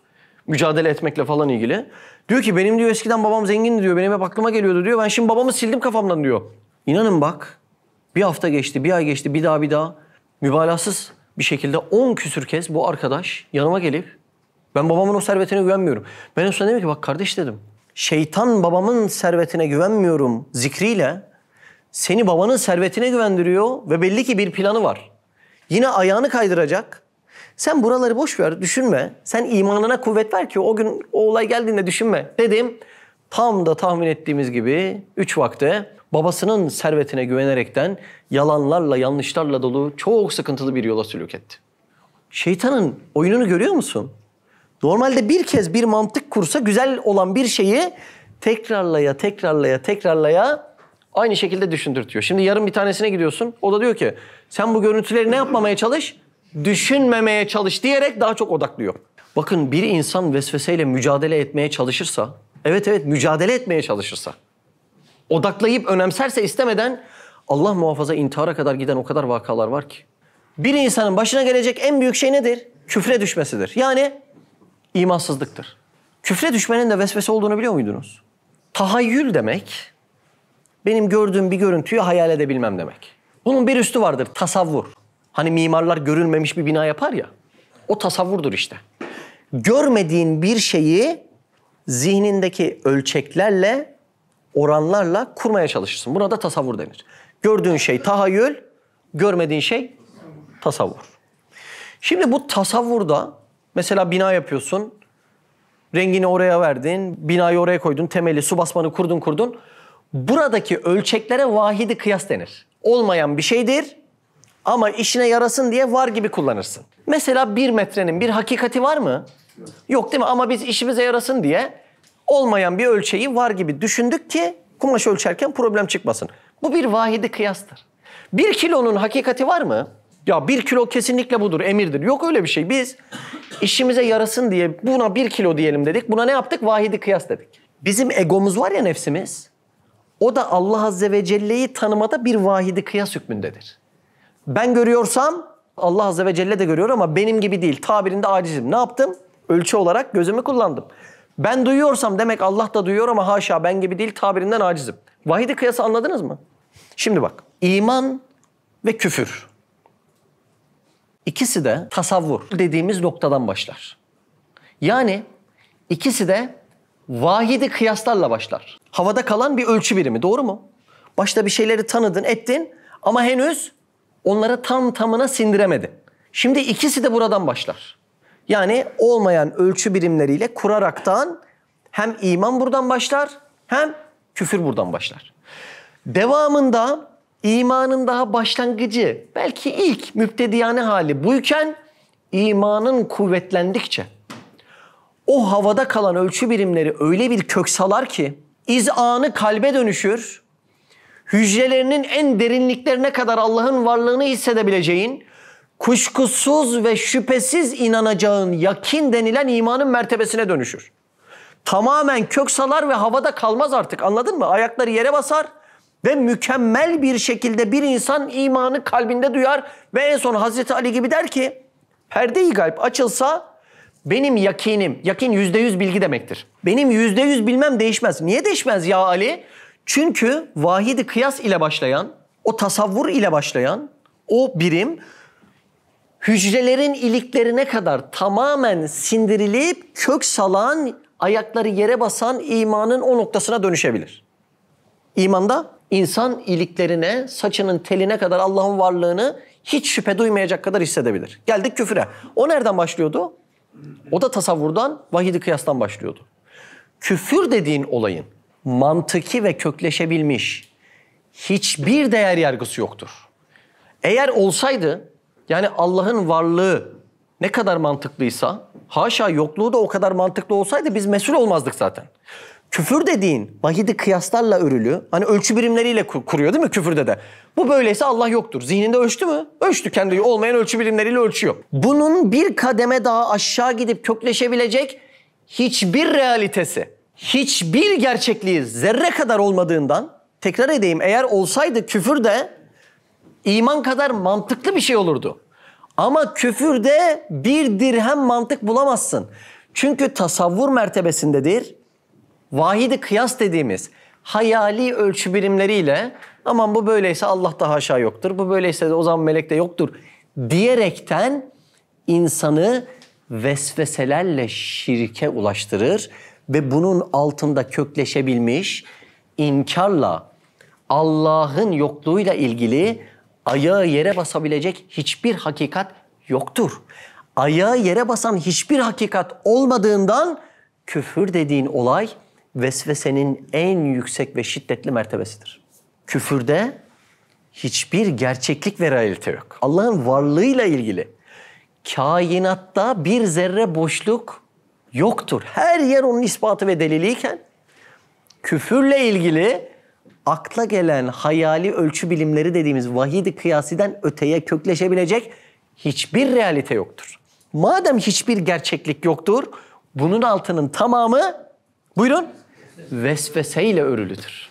Mücadele etmekle falan ilgili. Diyor ki benim diyor eskiden babam zengindi diyor. Benim hep aklıma geliyordu diyor. Ben şimdi babamı sildim kafamdan diyor. İnanın bak. Bir hafta geçti, bir ay geçti, bir daha bir daha. Mübalağasız bir şekilde 10 küsür kez bu arkadaş yanıma gelip ben babamın o servetine güvenmiyorum. Ben en son dedim ki bak kardeş dedim. Şeytan babamın servetine güvenmiyorum zikriyle seni babanın servetine güvendiriyor ve belli ki bir planı var. Yine ayağını kaydıracak. Sen buraları boş ver, düşünme. Sen imanına kuvvet ver ki o gün o olay geldiğinde düşünme. Dedim. Tam da tahmin ettiğimiz gibi üç vakte babasının servetine güvenerekten yalanlarla, yanlışlarla dolu çok sıkıntılı bir yola sülük etti. Şeytanın oyununu görüyor musun? Normalde bir kez bir mantık kursa güzel olan bir şeyi tekrarlaya, tekrarlaya, tekrarlaya aynı şekilde düşündürtüyor. Şimdi yarın bir tanesine gidiyorsun. O da diyor ki sen bu görüntüleri ne yapmamaya çalış? Düşünmemeye çalış diyerek daha çok odaklıyor. Bakın bir insan vesveseyle mücadele etmeye çalışırsa, evet evet mücadele etmeye çalışırsa odaklayıp önemserse istemeden Allah muhafaza intihara kadar giden o kadar vakalar var ki. Bir insanın başına gelecek en büyük şey nedir? Küfre düşmesidir. Yani imansızlıktır. Küfre düşmenin de vesvese olduğunu biliyor muydunuz? Tahayyül demek benim gördüğüm bir görüntüyü hayal edebilmem demek. Bunun bir üstü vardır tasavvur. Hani mimarlar görülmemiş bir bina yapar ya. O tasavvurdur işte. Görmediğin bir şeyi zihnindeki ölçeklerle oranlarla kurmaya çalışırsın. Buna da tasavvur denir. Gördüğün şey tahayyül, görmediğin şey tasavvur. Şimdi bu tasavvurda mesela bina yapıyorsun, rengini oraya verdin, binayı oraya koydun, temeli, su basmanı kurdun kurdun. Buradaki ölçeklere vahidi kıyas denir. Olmayan bir şeydir ama işine yarasın diye var gibi kullanırsın. Mesela bir metrenin bir hakikati var mı? Yok değil mi? Ama biz işimize yarasın diye olmayan bir ölçeği var gibi düşündük ki kumaş ölçerken problem çıkmasın. Bu bir vahidi kıyastır. Bir kilonun hakikati var mı? Ya bir kilo kesinlikle budur, emirdir. Yok öyle bir şey. Biz işimize yarasın diye buna bir kilo diyelim dedik. Buna ne yaptık? Vahidi kıyas dedik. Bizim egomuz var ya nefsimiz. O da Allah Azze ve Celle'yi tanımada bir vahidi kıyas hükmündedir. Ben görüyorsam Allah Azze ve Celle de görüyor ama benim gibi değil. Tabirinde acizim. Ne yaptım? Ölçü olarak gözümü kullandım. Ben duyuyorsam demek Allah da duyuyor ama haşa ben gibi değil tabirinden acizim. Vahidi kıyası anladınız mı? Şimdi bak iman ve küfür. İkisi de tasavvur dediğimiz noktadan başlar. Yani ikisi de vahidi kıyaslarla başlar. Havada kalan bir ölçü birimi doğru mu? Başta bir şeyleri tanıdın ettin ama henüz onları tam tamına sindiremedin. Şimdi ikisi de buradan başlar. Yani olmayan ölçü birimleriyle kuraraktan hem iman buradan başlar hem küfür buradan başlar. Devamında imanın daha başlangıcı belki ilk müptediyane hali buyken imanın kuvvetlendikçe o havada kalan ölçü birimleri öyle bir kök salar ki izanı kalbe dönüşür. Hücrelerinin en derinliklerine kadar Allah'ın varlığını hissedebileceğin, kuşkusuz ve şüphesiz inanacağın yakin denilen imanın mertebesine dönüşür. Tamamen kök salar ve havada kalmaz artık anladın mı? Ayakları yere basar ve mükemmel bir şekilde bir insan imanı kalbinde duyar ve en son Hazreti Ali gibi der ki perde-i galp açılsa benim yakinim, yakin yüzde yüz bilgi demektir. Benim yüzde yüz bilmem değişmez. Niye değişmez ya Ali? Çünkü vahidi kıyas ile başlayan, o tasavvur ile başlayan o birim hücrelerin iliklerine kadar tamamen sindirilip kök salan, ayakları yere basan imanın o noktasına dönüşebilir. İmanda insan iliklerine, saçının teline kadar Allah'ın varlığını hiç şüphe duymayacak kadar hissedebilir. Geldik küfüre. O nereden başlıyordu? O da tasavvurdan, vahidi kıyastan başlıyordu. Küfür dediğin olayın mantıki ve kökleşebilmiş hiçbir değer yargısı yoktur. Eğer olsaydı yani Allah'ın varlığı ne kadar mantıklıysa, haşa yokluğu da o kadar mantıklı olsaydı biz mesul olmazdık zaten. Küfür dediğin vahidi kıyaslarla örülü, hani ölçü birimleriyle kuruyor değil mi küfürde de? Bu böyleyse Allah yoktur. Zihninde ölçtü mü? Ölçtü. Kendi olmayan ölçü birimleriyle ölçüyor. Bunun bir kademe daha aşağı gidip kökleşebilecek hiçbir realitesi, hiçbir gerçekliği zerre kadar olmadığından, tekrar edeyim eğer olsaydı küfür de iman kadar mantıklı bir şey olurdu. Ama küfürde bir dirhem mantık bulamazsın. Çünkü tasavvur mertebesindedir. Vahidi kıyas dediğimiz hayali ölçü birimleriyle aman bu böyleyse Allah daha aşağı yoktur. Bu böyleyse de o zaman melek de yoktur diyerekten insanı vesveselerle şirke ulaştırır ve bunun altında kökleşebilmiş inkarla Allah'ın yokluğuyla ilgili ayağı yere basabilecek hiçbir hakikat yoktur. Ayağı yere basan hiçbir hakikat olmadığından küfür dediğin olay vesvesenin en yüksek ve şiddetli mertebesidir. Küfürde hiçbir gerçeklik ve realite yok. Allah'ın varlığıyla ilgili kainatta bir zerre boşluk yoktur. Her yer onun ispatı ve deliliyken küfürle ilgili akla gelen hayali ölçü bilimleri dediğimiz vahidi kıyasiden öteye kökleşebilecek hiçbir realite yoktur. Madem hiçbir gerçeklik yoktur, bunun altının tamamı buyurun vesveseyle örülüdür.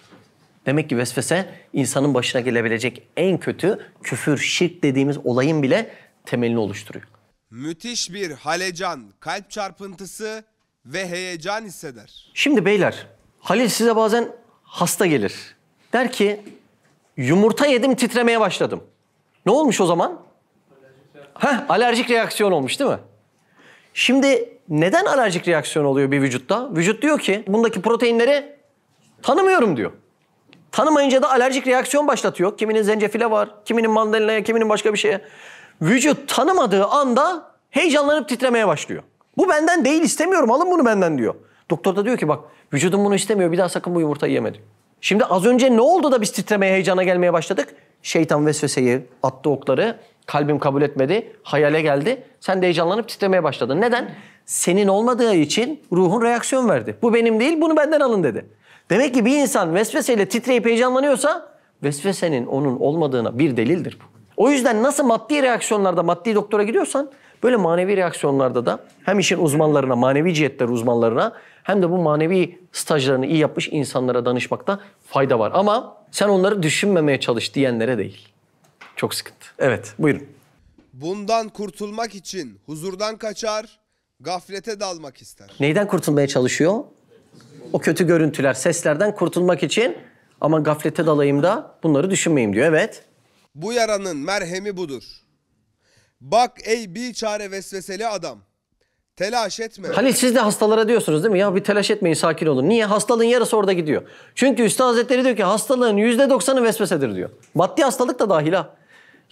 Demek ki vesvese insanın başına gelebilecek en kötü küfür, şirk dediğimiz olayın bile temelini oluşturuyor. Müthiş bir halecan, kalp çarpıntısı ve heyecan hisseder. Şimdi beyler, Halil size bazen hasta gelir. Der ki yumurta yedim titremeye başladım. Ne olmuş o zaman? Alerjik Heh, alerjik reaksiyon olmuş değil mi? Şimdi neden alerjik reaksiyon oluyor bir vücutta? Vücut diyor ki bundaki proteinleri tanımıyorum diyor. Tanımayınca da alerjik reaksiyon başlatıyor. Kiminin zencefile var, kiminin mandalina, kiminin başka bir şeye. Vücut tanımadığı anda heyecanlanıp titremeye başlıyor. Bu benden değil istemiyorum alın bunu benden diyor. Doktor da diyor ki bak vücudum bunu istemiyor bir daha sakın bu yumurtayı yeme diyor. Şimdi az önce ne oldu da biz titremeye, heyecana gelmeye başladık? Şeytan vesveseyi attı okları. Kalbim kabul etmedi. Hayale geldi. Sen de heyecanlanıp titremeye başladın. Neden? Senin olmadığı için ruhun reaksiyon verdi. Bu benim değil, bunu benden alın dedi. Demek ki bir insan vesveseyle titreyip heyecanlanıyorsa vesvesenin onun olmadığına bir delildir bu. O yüzden nasıl maddi reaksiyonlarda maddi doktora gidiyorsan böyle manevi reaksiyonlarda da hem işin uzmanlarına, manevi cihetler uzmanlarına hem de bu manevi stajlarını iyi yapmış insanlara danışmakta fayda var. Ama sen onları düşünmemeye çalış diyenlere değil. Çok sıkıntı. Evet buyurun. Bundan kurtulmak için huzurdan kaçar, gaflete dalmak ister. Neyden kurtulmaya çalışıyor? O kötü görüntüler, seslerden kurtulmak için ama gaflete dalayım da bunları düşünmeyeyim diyor. Evet. Bu yaranın merhemi budur. Bak ey bir çare vesveseli adam. Telaş etme. Halil siz de hastalara diyorsunuz değil mi? Ya bir telaş etmeyin sakin olun. Niye? Hastalığın yarısı orada gidiyor. Çünkü Üstad Hazretleri diyor ki hastalığın yüzde doksanı vesvesedir diyor. Maddi hastalık da dahil ha.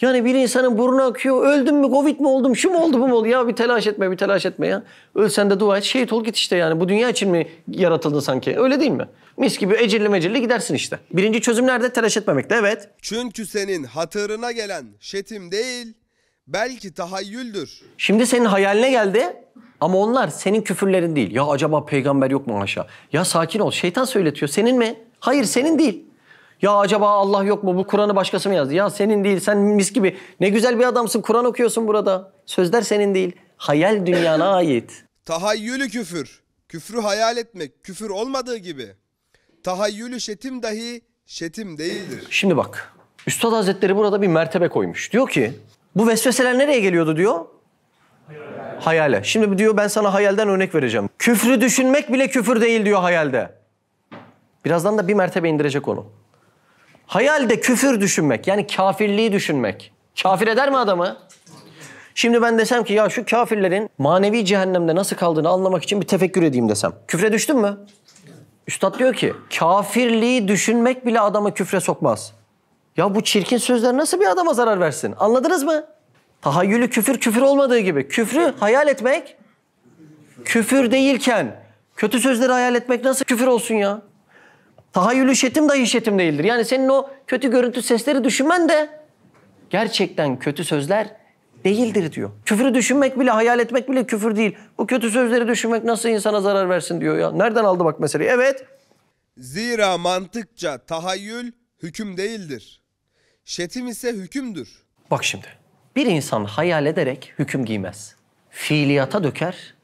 Yani bir insanın burnu akıyor. Öldüm mü? Covid mi oldum? Şu mu oldu bu mu oldu? Ya bir telaş etme bir telaş etme ya. Ölsen de dua et. Şehit ol git işte yani. Bu dünya için mi yaratıldın sanki? Öyle değil mi? Mis gibi ecirli mecirli gidersin işte. Birinci çözüm nerede? Telaş etmemekte evet. Çünkü senin hatırına gelen şetim değil, belki tahayyüldür. Şimdi senin hayaline geldi ama onlar senin küfürlerin değil. Ya acaba peygamber yok mu aşağı? Ya sakin ol şeytan söyletiyor. Senin mi? Hayır senin değil. Ya acaba Allah yok mu? Bu Kur'an'ı başkası mı yazdı? Ya senin değil. Sen mis gibi ne güzel bir adamsın. Kur'an okuyorsun burada. Sözler senin değil. Hayal dünyana *laughs* ait. Tahayyülü küfür. Küfrü hayal etmek. Küfür olmadığı gibi. Tahayyülü şetim dahi şetim değildir. Şimdi bak. Üstad Hazretleri burada bir mertebe koymuş. Diyor ki bu vesveseler nereye geliyordu diyor? Hayale. Şimdi diyor ben sana hayalden örnek vereceğim. Küfrü düşünmek bile küfür değil diyor hayalde. Birazdan da bir mertebe indirecek onu. Hayalde küfür düşünmek yani kafirliği düşünmek. Kafir eder mi adamı? Şimdi ben desem ki ya şu kafirlerin manevi cehennemde nasıl kaldığını anlamak için bir tefekkür edeyim desem. Küfre düştün mü? Üstad diyor ki kafirliği düşünmek bile adamı küfre sokmaz. Ya bu çirkin sözler nasıl bir adama zarar versin? Anladınız mı? Tahayyülü küfür küfür olmadığı gibi. Küfrü hayal etmek küfür değilken kötü sözleri hayal etmek nasıl küfür olsun ya? Tahayyülü şetim dahi şetim değildir. Yani senin o kötü görüntü sesleri düşünmen de gerçekten kötü sözler değildir diyor. Küfürü düşünmek bile, hayal etmek bile küfür değil. Bu kötü sözleri düşünmek nasıl insana zarar versin diyor ya. Nereden aldı bak meseleyi? Evet. Zira mantıkça tahayyül hüküm değildir. Şetim ise hükümdür. Bak şimdi. Bir insan hayal ederek hüküm giymez. Fiiliyata döker,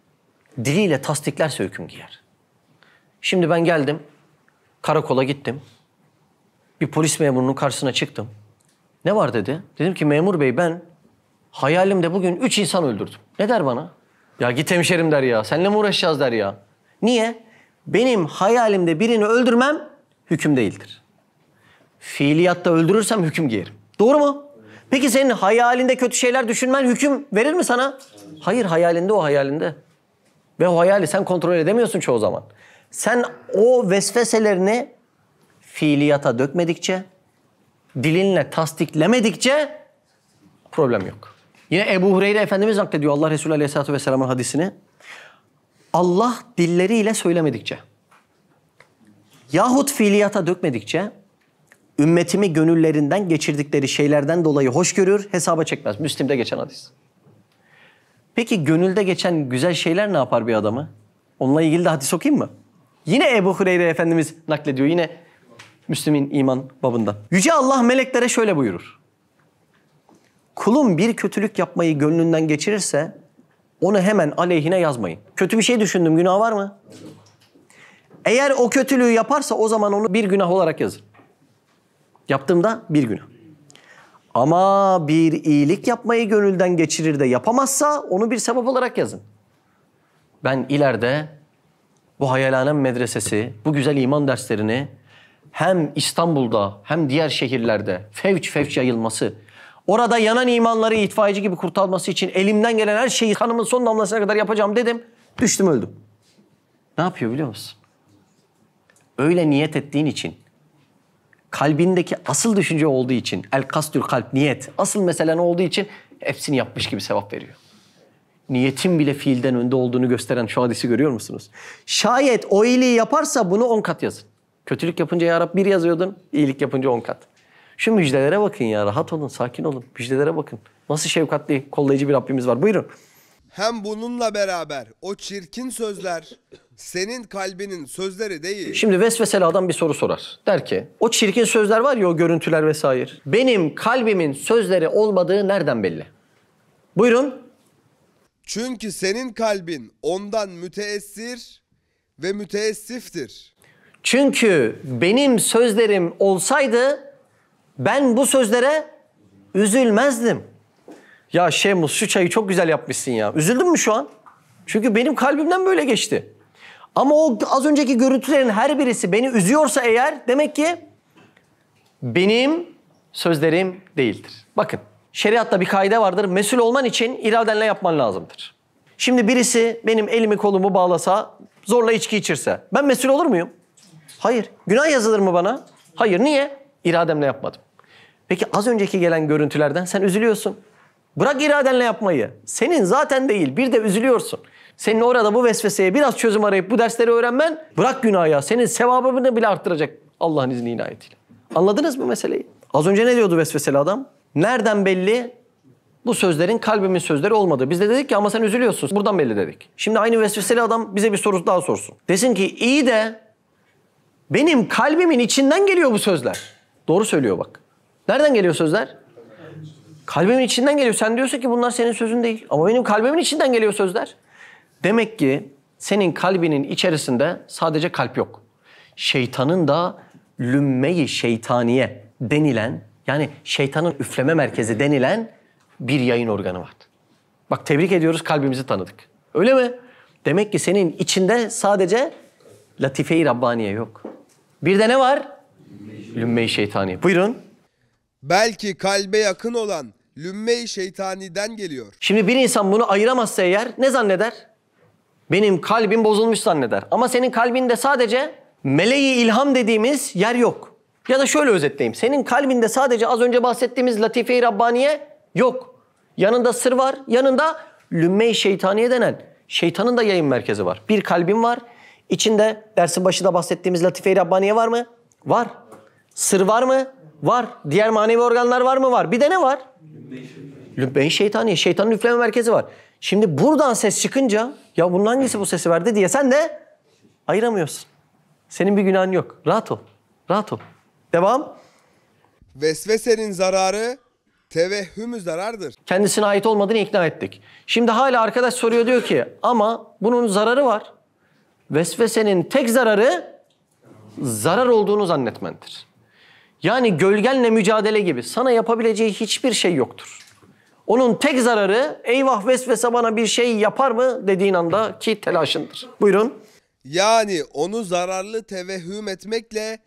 diliyle tasdiklerse hüküm giyer. Şimdi ben geldim, karakola gittim. Bir polis memurunun karşısına çıktım. Ne var dedi. Dedim ki memur bey ben hayalimde bugün üç insan öldürdüm. Ne der bana? Ya git hemşerim der ya. Seninle mi uğraşacağız der ya. Niye? Benim hayalimde birini öldürmem hüküm değildir. Fiiliyatta öldürürsem hüküm giyerim. Doğru mu? Peki senin hayalinde kötü şeyler düşünmen hüküm verir mi sana? Hayır hayalinde o hayalinde. Ve o hayali sen kontrol edemiyorsun çoğu zaman. Sen o vesveselerini fiiliyata dökmedikçe, dilinle tasdiklemedikçe problem yok. Yine Ebu Hureyre Efendimiz naklediyor Allah Resulü Aleyhisselatü Vesselam'ın hadisini. Allah dilleriyle söylemedikçe yahut fiiliyata dökmedikçe ümmetimi gönüllerinden geçirdikleri şeylerden dolayı hoş görür, hesaba çekmez. Müslim'de geçen hadis. Peki gönülde geçen güzel şeyler ne yapar bir adamı? Onunla ilgili de hadis okuyayım mı? Yine Ebu Hureyre Efendimiz naklediyor. Yine Müslüm'ün iman babından. Yüce Allah meleklere şöyle buyurur. Kulum bir kötülük yapmayı gönlünden geçirirse onu hemen aleyhine yazmayın. Kötü bir şey düşündüm günah var mı? Eğer o kötülüğü yaparsa o zaman onu bir günah olarak yazın. Yaptığımda bir günah. Ama bir iyilik yapmayı gönülden geçirir de yapamazsa onu bir sebep olarak yazın. Ben ileride bu hayalanem medresesi, bu güzel iman derslerini hem İstanbul'da hem diğer şehirlerde fevç fevç yayılması, orada yanan imanları itfaiyeci gibi kurtarması için elimden gelen her şeyi kanımın son damlasına kadar yapacağım dedim. Düştüm öldüm. Ne yapıyor biliyor musun? Öyle niyet ettiğin için kalbindeki asıl düşünce olduğu için el kastül kalp niyet asıl meselen olduğu için hepsini yapmış gibi sevap veriyor. Niyetin bile fiilden önde olduğunu gösteren şu hadisi görüyor musunuz? Şayet o iyiliği yaparsa bunu on kat yazın. Kötülük yapınca ya bir yazıyordun, iyilik yapınca on kat. Şu müjdelere bakın ya rahat olun, sakin olun. Müjdelere bakın. Nasıl şefkatli, kollayıcı bir Rabbimiz var. Buyurun. Hem bununla beraber o çirkin sözler senin kalbinin sözleri değil. Şimdi vesveseli adam bir soru sorar. Der ki o çirkin sözler var ya o görüntüler vesaire. Benim kalbimin sözleri olmadığı nereden belli? Buyurun. Çünkü senin kalbin ondan müteessir ve müteessiftir. Çünkü benim sözlerim olsaydı ben bu sözlere üzülmezdim. Ya Şemus şu çayı çok güzel yapmışsın ya. Üzüldün mü şu an? Çünkü benim kalbimden böyle geçti. Ama o az önceki görüntülerin her birisi beni üzüyorsa eğer demek ki benim sözlerim değildir. Bakın şeriatta bir kaide vardır. Mesul olman için iradenle yapman lazımdır. Şimdi birisi benim elimi kolumu bağlasa, zorla içki içirse ben mesul olur muyum? Hayır. Günah yazılır mı bana? Hayır. Niye? İrademle yapmadım. Peki az önceki gelen görüntülerden sen üzülüyorsun. Bırak iradenle yapmayı. Senin zaten değil. Bir de üzülüyorsun. Senin orada bu vesveseye biraz çözüm arayıp bu dersleri öğrenmen bırak günah ya. Senin sevabını bile arttıracak Allah'ın izni inayetiyle. Anladınız mı meseleyi? Az önce ne diyordu vesveseli adam? Nereden belli? Bu sözlerin kalbimin sözleri olmadı. Biz de dedik ki ama sen üzülüyorsun. Buradan belli dedik. Şimdi aynı vesveseli adam bize bir soru daha sorsun. Desin ki iyi de benim kalbimin içinden geliyor bu sözler. Doğru söylüyor bak. Nereden geliyor sözler? Kalbimin içinden geliyor. Sen diyorsun ki bunlar senin sözün değil. Ama benim kalbimin içinden geliyor sözler. Demek ki senin kalbinin içerisinde sadece kalp yok. Şeytanın da lümmeyi şeytaniye denilen yani şeytanın üfleme merkezi denilen bir yayın organı var. Bak tebrik ediyoruz kalbimizi tanıdık. Öyle mi? Demek ki senin içinde sadece latife-i Rabbaniye yok. Bir de ne var? Lümme-i şeytaniye. Buyurun. Belki kalbe yakın olan lümme-i şeytaniden geliyor. Şimdi bir insan bunu ayıramazsa eğer ne zanneder? Benim kalbim bozulmuş zanneder. Ama senin kalbinde sadece meleği ilham dediğimiz yer yok. Ya da şöyle özetleyeyim. Senin kalbinde sadece az önce bahsettiğimiz latife-i Rabbaniye yok. Yanında sır var, yanında lümme-i şeytaniye denen şeytanın da yayın merkezi var. Bir kalbin var. içinde dersin başında bahsettiğimiz latife-i Rabbaniye var mı? Var. Sır var mı? Var. Diğer manevi organlar var mı? Var. Bir de ne var? Lübbeyi şeytaniye. Şeytanın üfleme merkezi var. Şimdi buradan ses çıkınca ya bunun hangisi bu sesi verdi diye sen de ayıramıyorsun. Senin bir günahın yok. Rahat ol. Rahat ol. Devam. Vesvesenin zararı tevehhümü zarardır. Kendisine ait olmadığını ikna ettik. Şimdi hala arkadaş soruyor diyor ki ama bunun zararı var. Vesvesenin tek zararı zarar olduğunu zannetmendir. Yani gölgenle mücadele gibi sana yapabileceği hiçbir şey yoktur. Onun tek zararı eyvah vesvese bana bir şey yapar mı dediğin anda ki telaşındır. Buyurun. Yani onu zararlı tevehhüm etmekle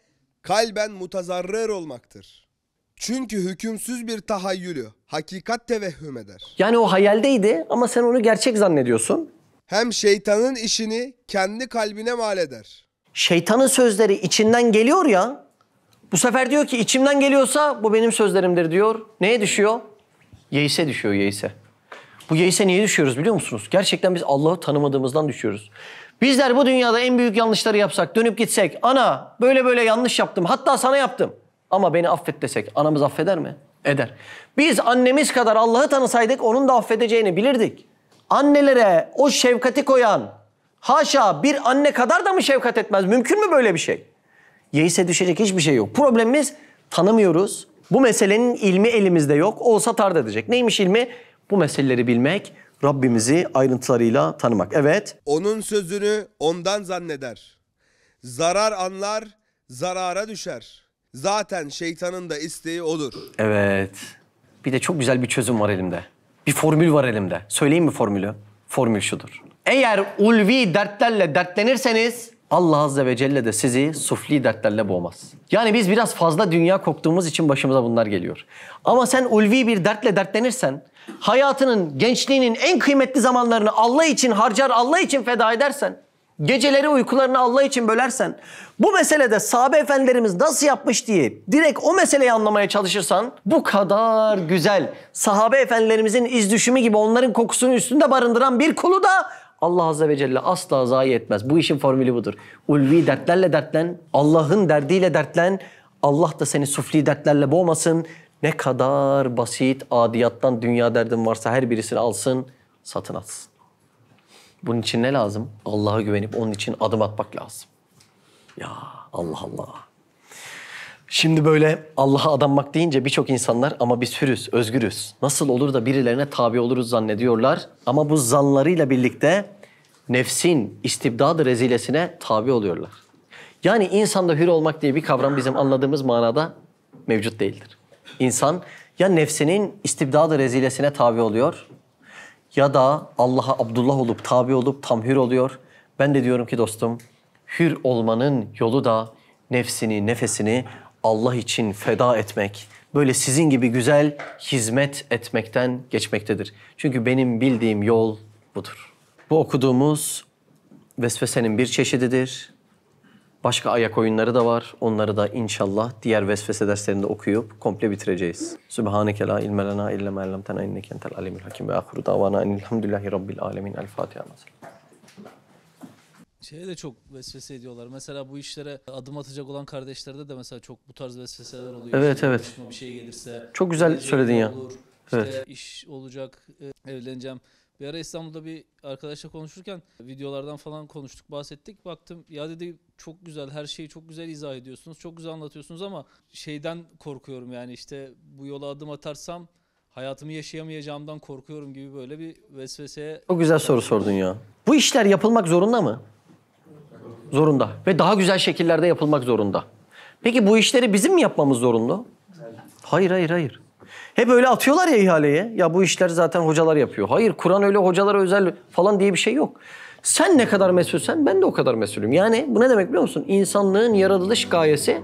kalben mutazarrır olmaktır. Çünkü hükümsüz bir tahayyülü hakikat tevehhüm eder. Yani o hayaldeydi ama sen onu gerçek zannediyorsun. Hem şeytanın işini kendi kalbine mal eder. Şeytanın sözleri içinden geliyor ya bu sefer diyor ki içimden geliyorsa bu benim sözlerimdir diyor. Neye düşüyor? Yeise düşüyor yeise. Bu yeise niye düşüyoruz biliyor musunuz? Gerçekten biz Allah'ı tanımadığımızdan düşüyoruz. Bizler bu dünyada en büyük yanlışları yapsak, dönüp gitsek, ana böyle böyle yanlış yaptım, hatta sana yaptım. Ama beni affet desek, anamız affeder mi? Eder. Biz annemiz kadar Allah'ı tanısaydık onun da affedeceğini bilirdik. Annelere o şefkati koyan, haşa bir anne kadar da mı şefkat etmez? Mümkün mü böyle bir şey? Yeise düşecek hiçbir şey yok. Problemimiz tanımıyoruz. Bu meselenin ilmi elimizde yok. Olsa tard edecek. Neymiş ilmi? Bu meseleleri bilmek, Rabbimizi ayrıntılarıyla tanımak. Evet. Onun sözünü ondan zanneder. Zarar anlar, zarara düşer. Zaten şeytanın da isteği olur. Evet. Bir de çok güzel bir çözüm var elimde. Bir formül var elimde. Söyleyeyim mi formülü? Formül şudur. Eğer ulvi dertlerle dertlenirseniz Allah Azze ve Celle de sizi sufli dertlerle boğmaz. Yani biz biraz fazla dünya koktuğumuz için başımıza bunlar geliyor. Ama sen ulvi bir dertle dertlenirsen, hayatının, gençliğinin en kıymetli zamanlarını Allah için harcar, Allah için feda edersen, geceleri uykularını Allah için bölersen, bu meselede sahabe efendilerimiz nasıl yapmış diye direkt o meseleyi anlamaya çalışırsan, bu kadar güzel sahabe efendilerimizin iz düşümü gibi onların kokusunu üstünde barındıran bir kulu da Allah Azze ve Celle asla zayi etmez. Bu işin formülü budur. Ulvi dertlerle dertlen, Allah'ın derdiyle dertlen. Allah da seni sufli dertlerle boğmasın. Ne kadar basit adiyattan dünya derdin varsa her birisini alsın, satın atsın. Bunun için ne lazım? Allah'a güvenip onun için adım atmak lazım. Ya Allah Allah. Şimdi böyle Allah'a adanmak deyince birçok insanlar ama biz hürüz, özgürüz. Nasıl olur da birilerine tabi oluruz zannediyorlar. Ama bu zanlarıyla birlikte nefsin istibdadı rezilesine tabi oluyorlar. Yani insanda hür olmak diye bir kavram bizim anladığımız manada mevcut değildir. İnsan ya nefsinin istibdadı rezilesine tabi oluyor ya da Allah'a Abdullah olup tabi olup tam hür oluyor. Ben de diyorum ki dostum hür olmanın yolu da nefsini, nefesini Allah için feda etmek, böyle sizin gibi güzel hizmet etmekten geçmektedir. Çünkü benim bildiğim yol budur. Bu okuduğumuz vesvesenin bir çeşididir. Başka ayak oyunları da var. Onları da inşallah diğer vesvese derslerinde okuyup komple bitireceğiz. Sübhaneke la ilme lena illa ma illemtena inneke entel alimul hakim ve ahru davana enilhamdülillahi rabbil alemin. El Fatiha şeye de çok vesvese ediyorlar. Mesela bu işlere adım atacak olan kardeşlerde de mesela çok bu tarz vesveseler oluyor. Evet işte evet. Bir şey gelirse. Çok güzel söyledin ya. Olur. İşte evet. iş olacak, e, evleneceğim. Bir ara İstanbul'da bir arkadaşla konuşurken videolardan falan konuştuk, bahsettik. Baktım ya dedi çok güzel, her şeyi çok güzel izah ediyorsunuz, çok güzel anlatıyorsunuz ama şeyden korkuyorum yani işte bu yola adım atarsam hayatımı yaşayamayacağımdan korkuyorum gibi böyle bir vesveseye... Çok güzel soru sordun ya. Bu işler yapılmak zorunda mı? Zorunda ve daha güzel şekillerde yapılmak zorunda. Peki bu işleri bizim mi yapmamız zorunda? Hayır, hayır, hayır. Hep öyle atıyorlar ya ihaleye. Ya bu işler zaten hocalar yapıyor. Hayır, Kur'an öyle hocalara özel falan diye bir şey yok. Sen ne kadar mesulsen ben de o kadar mesulüm. Yani bu ne demek biliyor musun? İnsanlığın yaratılış gayesi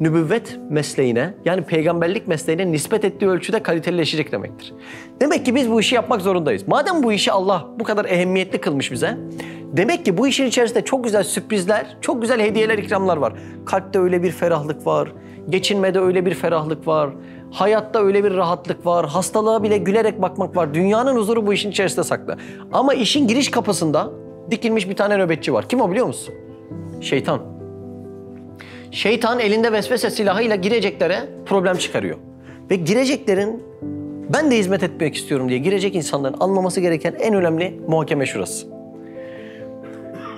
nübüvvet mesleğine yani peygamberlik mesleğine nispet ettiği ölçüde kaliteleşecek demektir. Demek ki biz bu işi yapmak zorundayız. Madem bu işi Allah bu kadar ehemmiyetli kılmış bize, demek ki bu işin içerisinde çok güzel sürprizler, çok güzel hediyeler, ikramlar var. Kalpte öyle bir ferahlık var, geçinmede öyle bir ferahlık var, hayatta öyle bir rahatlık var, hastalığa bile gülerek bakmak var. Dünyanın huzuru bu işin içerisinde saklı. Ama işin giriş kapısında dikilmiş bir tane nöbetçi var. Kim o biliyor musun? Şeytan şeytan elinde vesvese silahıyla gireceklere problem çıkarıyor. Ve gireceklerin ben de hizmet etmek istiyorum diye girecek insanların anlaması gereken en önemli muhakeme şurası.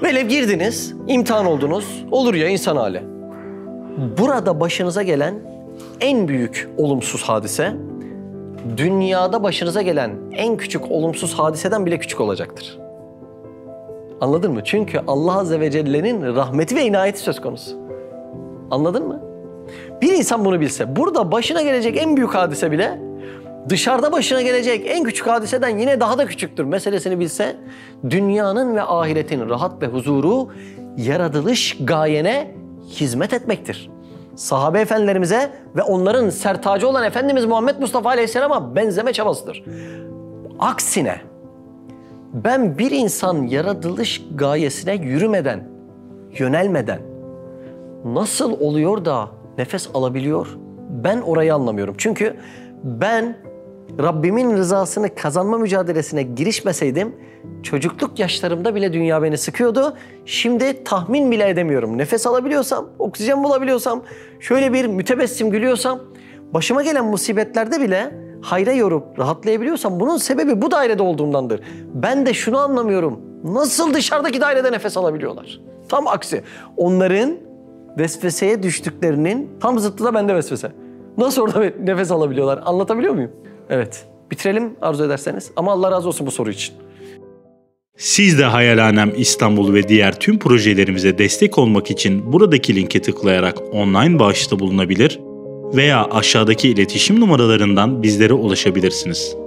Velev girdiniz, imtihan oldunuz, olur ya insan hali. Burada başınıza gelen en büyük olumsuz hadise, dünyada başınıza gelen en küçük olumsuz hadiseden bile küçük olacaktır. Anladın mı? Çünkü Allah Azze ve Celle'nin rahmeti ve inayeti söz konusu. Anladın mı? Bir insan bunu bilse, burada başına gelecek en büyük hadise bile dışarıda başına gelecek en küçük hadiseden yine daha da küçüktür meselesini bilse dünyanın ve ahiretin rahat ve huzuru yaratılış gayene hizmet etmektir. Sahabe efendilerimize ve onların sertacı olan Efendimiz Muhammed Mustafa Aleyhisselam'a benzeme çabasıdır. Aksine ben bir insan yaratılış gayesine yürümeden, yönelmeden, nasıl oluyor da nefes alabiliyor? Ben orayı anlamıyorum. Çünkü ben Rabbimin rızasını kazanma mücadelesine girişmeseydim çocukluk yaşlarımda bile dünya beni sıkıyordu. Şimdi tahmin bile edemiyorum. Nefes alabiliyorsam, oksijen bulabiliyorsam, şöyle bir mütebessim gülüyorsam, başıma gelen musibetlerde bile hayra yorup rahatlayabiliyorsam bunun sebebi bu dairede olduğumdandır. Ben de şunu anlamıyorum. Nasıl dışarıdaki dairede nefes alabiliyorlar? Tam aksi. Onların vesveseye düştüklerinin tam zıttı da bende vesvese. Nasıl orada nefes alabiliyorlar? Anlatabiliyor muyum? Evet. Bitirelim arzu ederseniz. Ama Allah razı olsun bu soru için. Siz de Hayalhanem İstanbul ve diğer tüm projelerimize destek olmak için buradaki linke tıklayarak online bağışta bulunabilir veya aşağıdaki iletişim numaralarından bizlere ulaşabilirsiniz.